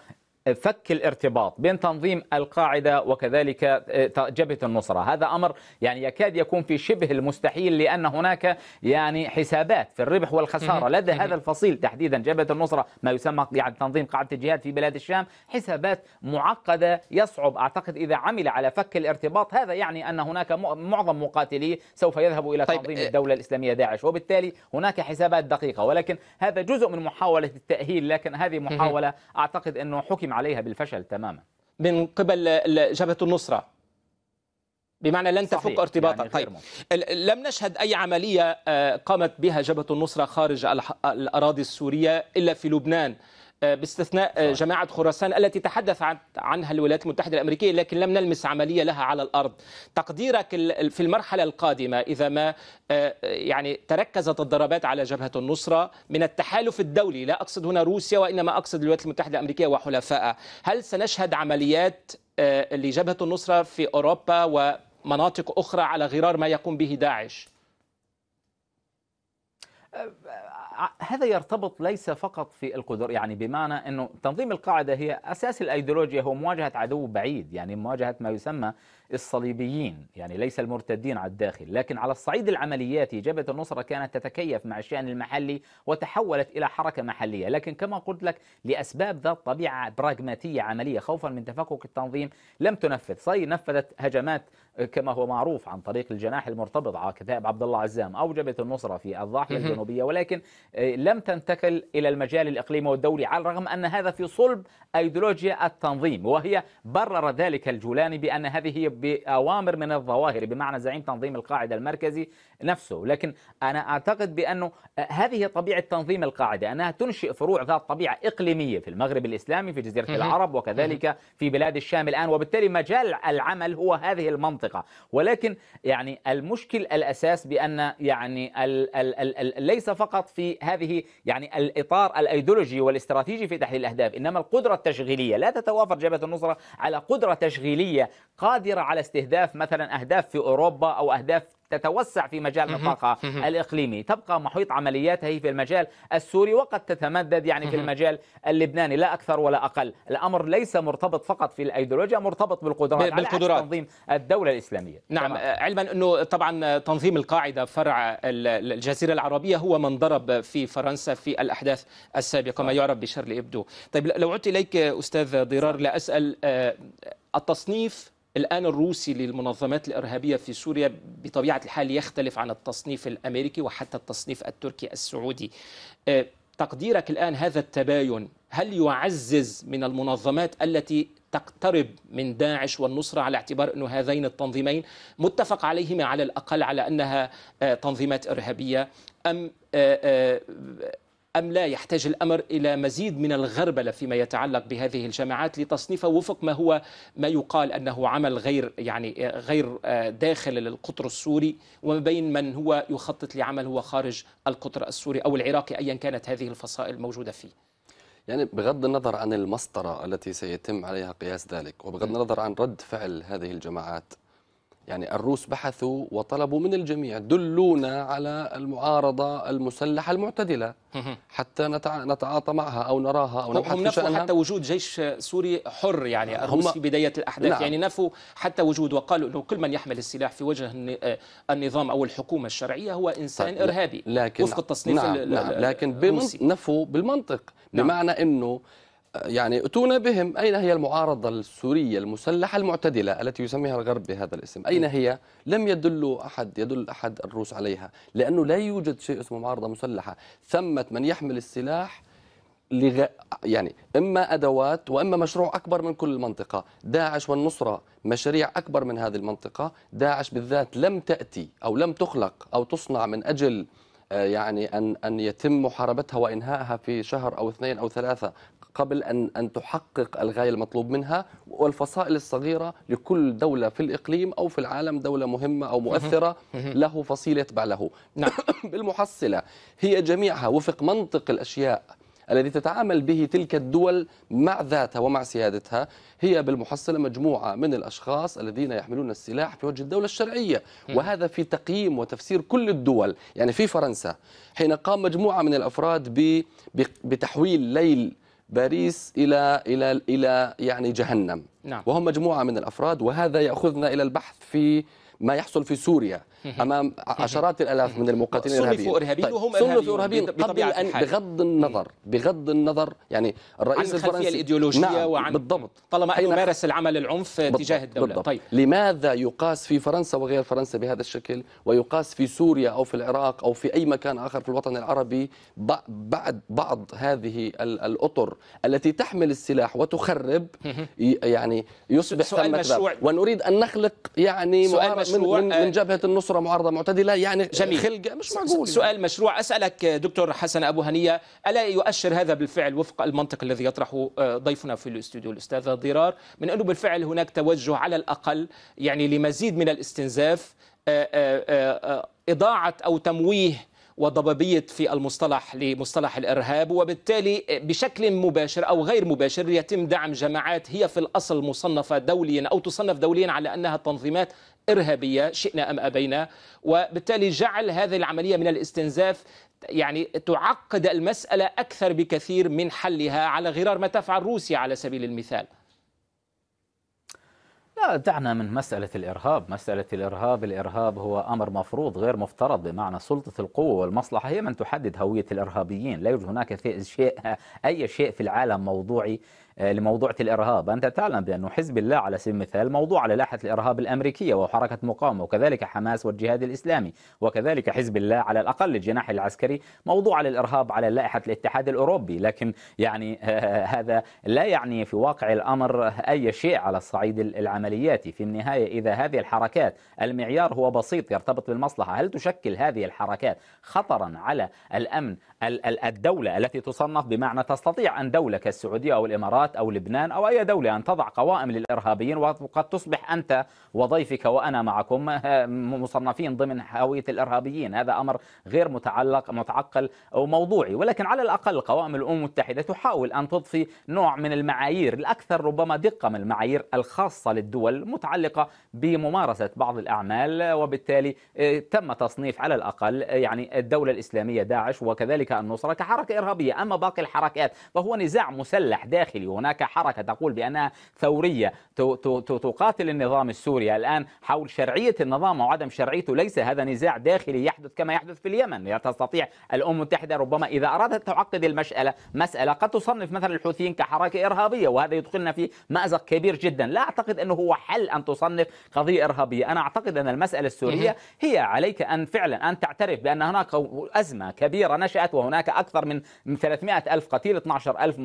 Speaker 3: فك الارتباط بين تنظيم القاعدة وكذلك آه، جبهة النصرة هذا أمر يعني يكاد يكون في شبه المستحيل لأن هناك يعني حسابات في الربح والخسارة لدى هذا الفصيل تحديدا جبهة النصرة ما يسمى يعني تنظيم قاعدة الجهاد في بلاد الشام حسابات معقدة يصعب أعتقد إذا عمل على فك الارتباط هذا يعني أن هناك معظم مقاتليه سوف يذهب إلى طيب تنظيم آه، الدولة الإسلامية داعش وبالتالي هناك حسابات دقيقة ولكن هذا جزء من محاولة التأهيل لكن هذه محاولة أعتقد أنه حكم يحكم عليها بالفشل تماما
Speaker 1: من قبل جبهة النصرة بمعنى لن صحيح. تفك ارتباطا يعني طيب لم نشهد اي عمليه آه، قامت بها جبهه النصره خارج الاراضي السوريه الا في لبنان آه، باستثناء آه، جماعة خراسان التي تحدث عنها الولايات المتحدة الأمريكية لكن لم نلمس عملية لها على الأرض تقديرك في المرحلة القادمة إذا ما آه، يعني تركزت الضربات على جبهة النصرة من التحالف الدولي لا أقصد هنا روسيا وإنما أقصد الولايات المتحدة الأمريكية وحلفائها هل سنشهد عمليات لجبهة النصرة في أوروبا ومناطق أخرى على غرار ما يقوم به داعش هذا يرتبط
Speaker 3: ليس فقط في القدر يعني بمعنى أنه تنظيم القاعدة هي أساس الأيديولوجيا هو مواجهة عدو بعيد يعني مواجهة ما يسمى الصليبيين يعني ليس المرتدين على الداخل لكن على الصعيد العملياتي جبهة النصرة كانت تتكيف مع الشأن المحلي وتحولت إلى حركة محلية لكن كما قلت لك لأسباب ذات طبيعة براغماتية عملية خوفا من تفكك التنظيم لم تنفذ صي نفذت هجمات كما هو معروف عن طريق الجناح المرتبط على كتائب عبد الله عزام أو جبهة النصرة في الضاحية الجنوبية ولكن آه، لم تنتقل إلى المجال الإقليمي والدولي على الرغم أن هذا في صلب أيديولوجيا التنظيم وهي برر ذلك الجولاني بأن هذه هي باوامر من الظواهر بمعنى زعيم تنظيم القاعده المركزي نفسه لكن انا اعتقد بانه آه، هذه طبيعه تنظيم القاعده انها تنشئ فروع ذات طبيعه اقليميه في المغرب الاسلامي في جزيره العرب وكذلك في بلاد الشام الان وبالتالي مجال العمل هو هذه المنطقه ولكن يعني المشكل الاساس بان يعني ال ال الـ الـ ليس فقط في هذه يعني الاطار الايديولوجي والاستراتيجي في تحديد الاهداف انما القدره التشغيليه لا تتوافر جبهه النصره على قدره تشغيليه قادره على استهداف مثلا أهداف في أوروبا أو أهداف تتوسع في مجال الطاقه الإقليمي تبقى محيط عملياتها هي في المجال السوري وقد تتمدد يعني في المجال اللبناني لا أكثر ولا أقل الأمر ليس مرتبط فقط في الأيديولوجيا مرتبط بالقدرات بالقدرات على تنظيم الدولة الإسلامية
Speaker 1: نعم طبعا. علما أنه طبعا تنظيم القاعدة فرع الجزيرة العربية هو من ضرب في فرنسا في الأحداث السابقة ما يعرف بشارل إبدو طيب لو عدت إليك أستاذ ضرار لأسأل آه، التصنيف الآن الروسي للمنظمات الإرهابية في سوريا بطبيعة الحال يختلف عن التصنيف الأمريكي وحتى التصنيف التركي السعودي آه، تقديرك الآن هذا التباين هل يعزز من المنظمات التي تقترب من داعش والنصرة على اعتبار أن هذين التنظيمين متفق عليهما على الأقل على أنها آه، تنظيمات إرهابية أم آه، أم لا يحتاج الأمر إلى مزيد من الغربلة فيما يتعلق بهذه الجماعات لتصنيفها وفق ما هو ما يقال أنه عمل غير يعني غير داخل القطر السوري وما بين من هو يخطط لعمل هو خارج القطر السوري أو العراقي أيا كانت هذه الفصائل موجودة فيه
Speaker 2: يعني بغض النظر عن المسطرة التي سيتم عليها قياس ذلك وبغض نعم. النظر عن رد فعل هذه الجماعات يعني الروس بحثوا وطلبوا من الجميع دلونا على المعارضة المسلحة المعتدلة حتى نتعاطى معها أو نراها أو نبحث هم نفوا حتى
Speaker 1: وجود جيش سوري حر يعني الروس في بداية الأحداث نعم. يعني نفوا حتى وجود وقالوا أنه كل من يحمل السلاح في وجه آه، النظام
Speaker 2: أو الحكومة الشرعية هو إنسان طيب إرهابي لكن وفق التصنيف نعم. نعم. لكن نفوا بالمنطق نعم. بمعنى أنه يعني اتونا بهم اين هي المعارضه السوريه المسلحه المعتدله التي يسميها الغرب بهذا الاسم اين هي لم يدل احد يدل احد الروس عليها لانه لا يوجد شيء اسمه معارضه مسلحه ثمه من يحمل السلاح لغ... يعني اما ادوات واما مشروع اكبر من كل المنطقه، داعش والنصره مشاريع اكبر من هذه المنطقه، داعش بالذات لم تاتي او لم تخلق او تصنع من اجل آه، يعني ان ان يتم محاربتها وانهائها في شهر او اثنين او ثلاثه، قبل أن أن تحقق الغاية المطلوب منها والفصائل الصغيرة لكل دولة في الإقليم أو في العالم دولة مهمة أو مؤثرة له فصيل يتبع له نعم. [coughs] بالمحصلة هي جميعها وفق منطق الأشياء الذي تتعامل به تلك الدول مع ذاتها ومع سيادتها هي بالمحصلة مجموعة من الأشخاص الذين يحملون السلاح في وجه الدولة الشرعية وهذا في تقييم وتفسير كل الدول يعني في فرنسا حين قام مجموعة من الأفراد بتحويل ليل باريس إلى إلى إلى يعني جهنم نعم. وهم مجموعة من الأفراد وهذا يأخذنا إلى البحث في ما يحصل في سوريا امام عشرات الالاف من المقاتلين الارهابيين صنفوا ارهابيين طيب، وهم صنفوا ارهابيين قبل ان بغض النظر بغض النظر يعني الرئيس عن الفرنسي الايديولوجيه نعم وعن بالضبط طالما انه مارس
Speaker 1: العمل العنف تجاه الدوله بالضبط. طيب
Speaker 2: لماذا يقاس في فرنسا وغير فرنسا بهذا الشكل ويقاس في سوريا او في العراق او في اي مكان اخر في الوطن العربي بعد بعض هذه الاطر التي تحمل السلاح وتخرب يعني يصبح ثمة ونريد ان نخلق يعني سؤال مشروع من, من آه، جبهه النصره معارضه معتدله يعني جميل. خلقه
Speaker 1: مش معقول يعني. سؤال مشروع اسالك دكتور حسن ابو هنيه الا يؤشر هذا بالفعل وفق المنطق الذي يطرحه آه، ضيفنا في الاستوديو الأستاذ ضرار من انه بالفعل هناك توجه على الاقل يعني لمزيد من الاستنزاف آه، اضاعه او تمويه وضبابية في المصطلح لمصطلح الإرهاب وبالتالي بشكل مباشر أو غير مباشر يتم دعم جماعات هي في الأصل مصنفة دوليا أو تصنف دوليا على أنها تنظيمات إرهابية شئنا أم أبينا وبالتالي جعل هذه العملية من الاستنزاف يعني تعقد المسألة أكثر بكثير من حلها على غرار ما تفعل روسيا على سبيل المثال
Speaker 3: لا دعنا من مسألة الإرهاب مسألة الإرهاب الإرهاب هو أمر مفروض غير مفترض بمعنى سلطة القوة والمصلحة هي من تحدد هوية الإرهابيين لا يوجد هناك شيء أي شيء في العالم موضوعي آه، لموضوع الإرهاب أنت تعلم بأن حزب الله على سبيل المثال موضوع على لائحة الإرهاب الأمريكية وحركة مقاومة وكذلك حماس والجهاد الإسلامي وكذلك حزب الله على الأقل الجناح العسكري موضوع على الإرهاب على لائحة الاتحاد الأوروبي لكن يعني آه، آه، هذا لا يعني في واقع الأمر أي شيء على الصعيد العملياتي في النهاية إذا هذه الحركات المعيار هو بسيط يرتبط بالمصلحة هل تشكل هذه الحركات خطرا على الأمن الدولة التي تصنف بمعنى تستطيع أن دولة كالسعودية أو الإمارات أو لبنان أو أي دولة أن تضع قوائم للإرهابيين وقد تصبح أنت وضيفك وأنا معكم آه، مصنفين ضمن هوية الإرهابيين هذا أمر غير متعلق متعقل أو موضوعي ولكن على الأقل قوائم الأمم المتحدة تحاول أن تضفي نوع من المعايير الأكثر ربما دقة من المعايير الخاصة للدول متعلقة بممارسة بعض الأعمال وبالتالي آه، تم تصنيف على الأقل آه، يعني الدولة الإسلامية داعش وكذلك ذلك النصرة كحركة إرهابية أما باقي الحركات فهو نزاع مسلح داخلي هناك حركة تقول بأنها ثورية تقاتل النظام السوري الآن حول شرعية النظام وعدم شرعيته ليس هذا نزاع داخلي يحدث كما يحدث في اليمن تستطيع الأمم المتحدة ربما إذا أرادت تعقد المسألة مسألة قد تصنف مثلا الحوثيين كحركة إرهابية وهذا يدخلنا في مأزق كبير جدا لا أعتقد أنه هو حل أن تصنف قضية إرهابية أنا أعتقد أن المسألة السورية هي عليك أن فعلا أن تعترف بأن هناك أزمة كبيرة نشأت وهناك أكثر من 300 ألف قتيل 12 ألف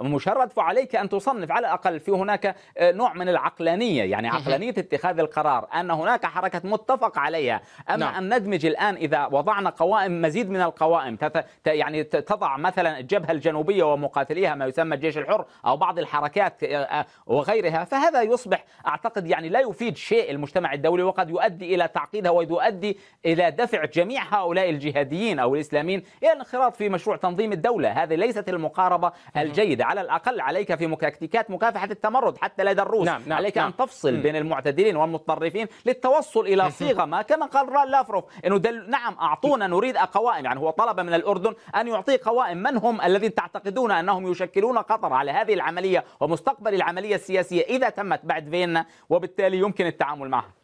Speaker 3: مشرد فعليك أن تصنف على الأقل في هناك آه، نوع من العقلانية يعني عقلانية اتخاذ القرار أن هناك حركة متفق عليها أما نعم. أن ندمج الآن إذا وضعنا قوائم مزيد من القوائم يعني تضع مثلا الجبهة الجنوبية ومقاتليها ما يسمى الجيش الحر أو بعض الحركات آه، آه، وغيرها فهذا يصبح أعتقد يعني لا يفيد شيء المجتمع الدولي وقد يؤدي إلى تعقيدها ويؤدي إلى دفع جميع هؤلاء الجهاديين أو الإسلاميين إلى الانخراط الانخراط في مشروع تنظيم الدولة هذه ليست المقاربة الجيدة على الأقل عليك في مكاكتيكات مكافحة التمرد حتى لدى الروس نعم نعم عليك نعم أن تفصل بين المعتدلين والمتطرفين للتوصل إلى صيغة ما كما قال لافروف أنه دل نعم أعطونا نريد قوائم يعني هو طلب من الأردن أن يعطي قوائم من هم الذين تعتقدون أنهم يشكلون قطر على هذه العملية ومستقبل العملية السياسية إذا تمت
Speaker 1: بعد فيينا وبالتالي يمكن التعامل معها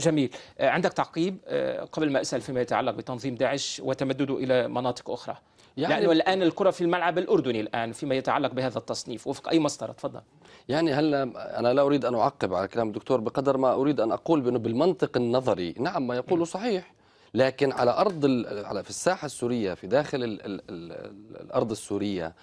Speaker 1: جميل آه، عندك تعقيب آه، قبل ما اسال فيما يتعلق بتنظيم داعش وتمدده الى مناطق اخرى يعني لانه الان الكره في الملعب الاردني الان فيما يتعلق بهذا التصنيف وفق اي مسطره تفضل
Speaker 2: يعني هلا انا لا اريد ان اعقب على كلام الدكتور بقدر ما اريد ان اقول بانه بالمنطق النظري نعم ما يقوله صحيح لكن على ارض على في الساحه السوريه في داخل الـ الـ الـ الارض السوريه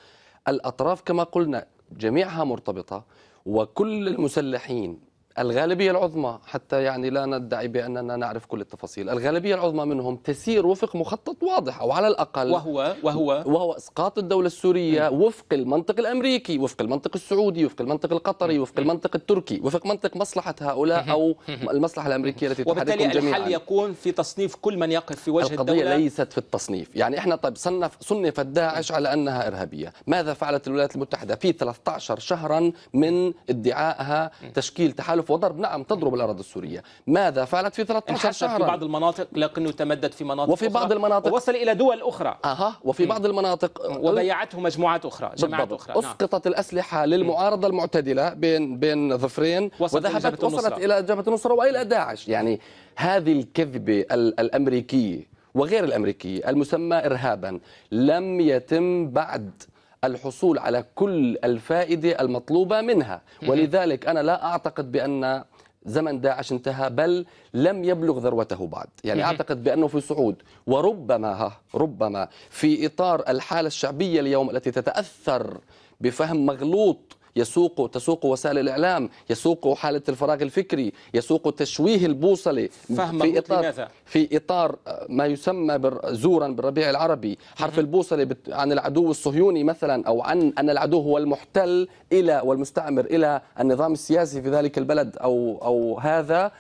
Speaker 2: الاطراف كما قلنا جميعها مرتبطه وكل المسلحين الغالبية العظمى حتى يعني لا ندعي بأننا نعرف كل التفاصيل الغالبية العظمى منهم تسير وفق مخطط واضح أو على الأقل وهو وهو وهو إسقاط الدولة السورية م. وفق المنطق الأمريكي وفق المنطق السعودي وفق المنطق القطري وفق المنطق التركي وفق منطق مصلحة هؤلاء أو المصلحة الأمريكية التي تحركهم جميعا وبالتالي الحل
Speaker 1: يكون في تصنيف كل من يقف في وجه القضية الدولة ليست
Speaker 2: في التصنيف يعني إحنا طيب صنف صنفت داعش على أنها إرهابية ماذا فعلت الولايات المتحدة في 13 شهرا من ادعائها تشكيل تحالف تقذف وضرب نعم تضرب الأراضي السورية ماذا فعلت في 13 شهرا في بعض
Speaker 1: المناطق لكنه تمدد في مناطق وفي بعض المناطق ووصل إلى دول أخرى
Speaker 2: أها وفي بعض المناطق أه، وبيعته
Speaker 1: مجموعات أخرى جماعات أخرى نعم. أسقطت
Speaker 2: الأسلحة للمعارضة المعتدلة بين بين ظفرين وذهبت وصلت إلى جبهة النصرة وإلى داعش يعني هذه الكذبة الأمريكية وغير الأمريكية المسمى إرهابا لم يتم بعد الحصول على كل الفائدة المطلوبة منها ولذلك أنا لا أعتقد بأن زمن داعش انتهى بل لم يبلغ ذروته بعد يعني أعتقد بأنه في صعود وربما ربما في إطار الحالة الشعبية اليوم التي تتأثر بفهم مغلوط يسوق تسوق وسائل الإعلام يسوق حالة الفراغ الفكري يسوق تشويه البوصلة فهم في إطار لماذا؟ في إطار ما يسمى زورا بالربيع العربي حرف البوصلة عن العدو الصهيوني مثلا أو عن أن العدو هو المحتل إلى والمستعمر إلى النظام السياسي في ذلك البلد أو أو هذا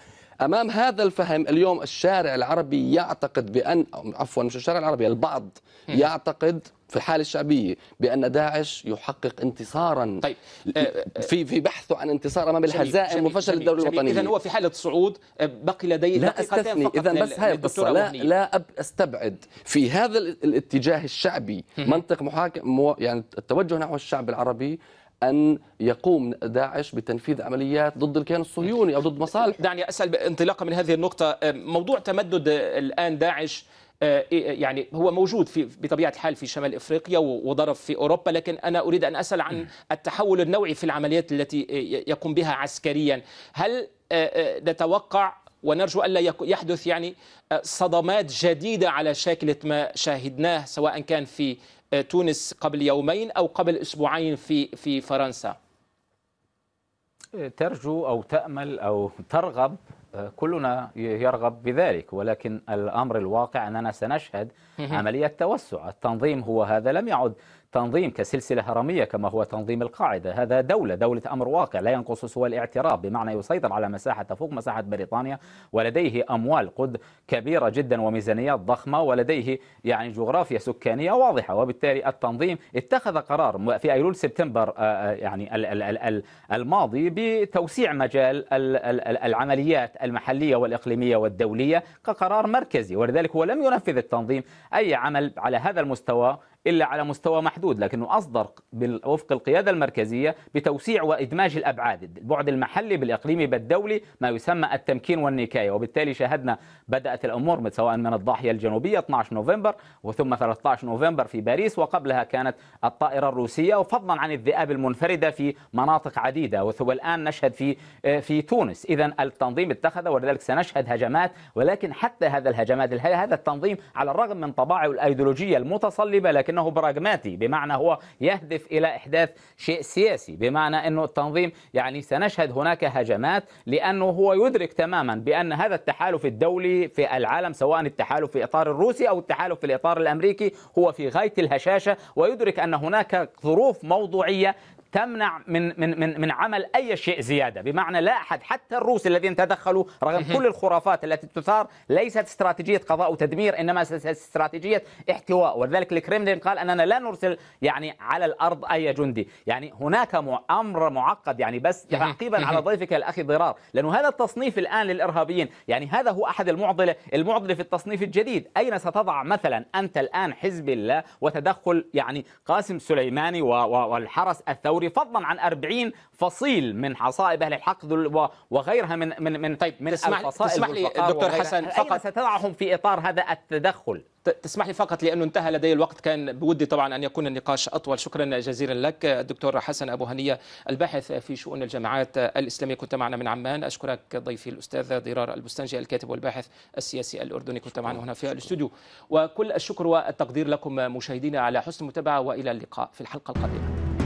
Speaker 2: أمام هذا الفهم اليوم الشارع العربي يعتقد بأن عفوا مش الشارع العربي البعض يعتقد في الحالة الشعبية بأن داعش يحقق انتصارا طيب آه، آه، في في بحثه عن انتصار أمام الهزائم وفشل الدولة الوطنية إذا هو في
Speaker 1: حالة صعود آه، بقي لدي لا أستثني إذا بس هاي القصة لا, لا
Speaker 2: أستبعد في هذا الاتجاه الشعبي منطق محاكم يعني التوجه نحو الشعب العربي أن يقوم داعش بتنفيذ عمليات ضد الكيان الصهيوني أو ضد مصالحه دعني أسأل انطلاقا من هذه النقطة موضوع تمدد الآن
Speaker 1: داعش آه، إيه، يعني هو موجود في بطبيعه الحال في شمال افريقيا وضرب في اوروبا لكن انا اريد ان اسال عن التحول النوعي في العمليات التي آه، يقوم بها عسكريا هل آه، نتوقع ونرجو الا يحدث يعني صدمات جديده على شاكله ما شاهدناه سواء كان في تونس قبل يومين او قبل اسبوعين في في فرنسا
Speaker 3: ترجو او تامل او ترغب كلنا يرغب بذلك ولكن الأمر الواقع أننا سنشهد عملية توسع التنظيم هو هذا لم يعد تنظيم كسلسلة هرمية كما هو تنظيم القاعدة هذا دولة دولة أمر واقع لا ينقص سوى الاعتراف بمعنى يسيطر على مساحة تفوق مساحة بريطانيا ولديه أموال قد كبيرة جدا وميزانيات ضخمة ولديه يعني جغرافيا سكانية واضحة وبالتالي التنظيم اتخذ قرار في أيلول سبتمبر آه، آه، يعني الماضي بتوسيع مجال العمليات المحلية والإقليمية والدولية كقرار مركزي ولذلك هو لم ينفذ التنظيم أي عمل على هذا المستوى إلا على مستوى محدود لكنه أصدر وفق القيادة المركزية بتوسيع وإدماج الأبعاد البعد المحلي بالإقليمي بالدولي ما يسمى التمكين والنكاية وبالتالي شاهدنا بدأت الأمور سواء من الضاحية الجنوبية 12 نوفمبر وثم 13 نوفمبر في باريس وقبلها كانت الطائرة الروسية وفضلا عن الذئاب المنفردة في مناطق عديدة والآن نشهد في آه، في تونس إذا التنظيم اتخذ ولذلك سنشهد هجمات ولكن حتى هذا الهجمات هذا التنظيم على الرغم من طباعه الأيديولوجية المتصلبة لكن لكنه براغماتي بمعنى هو يهدف إلى إحداث شيء سياسي بمعنى أنه التنظيم يعني سنشهد هناك هجمات لأنه هو يدرك تماما بأن هذا التحالف الدولي في العالم سواء التحالف في إطار الروسي أو التحالف في الإطار الأمريكي هو في غاية الهشاشة ويدرك أن هناك ظروف موضوعية تمنع من من من من عمل اي شيء زياده بمعنى لا احد حتى الروس الذين تدخلوا رغم كل الخرافات التي تثار ليست استراتيجيه قضاء وتدمير انما استراتيجيه احتواء ولذلك الكرملين قال اننا لا نرسل يعني على الارض اي جندي يعني هناك امر معقد يعني بس تعقيبا على ضيفك الاخي ضرار لانه هذا التصنيف الان للارهابيين يعني هذا هو احد المعضله المعضله في التصنيف الجديد اين ستضع مثلا انت الان حزب الله وتدخل يعني قاسم سليماني والحرس الثوري السوري فضلا عن 40 فصيل من حصائب اهل الحق وغيرها من من من طيب من تسمح الفصائل تسمح لي دكتور حسن فقط ستضعهم في اطار
Speaker 1: هذا التدخل تسمح لي فقط لانه انتهى لدي الوقت كان بودي طبعا ان يكون النقاش اطول شكرا جزيلا لك الدكتور حسن ابو هنيه الباحث في شؤون الجماعات الاسلاميه كنت معنا من عمان اشكرك ضيفي الاستاذ ضرار البستنجي الكاتب والباحث السياسي الاردني كنت معنا هنا في الاستوديو وكل الشكر والتقدير لكم مشاهدينا على حسن المتابعه والى اللقاء في الحلقه القادمه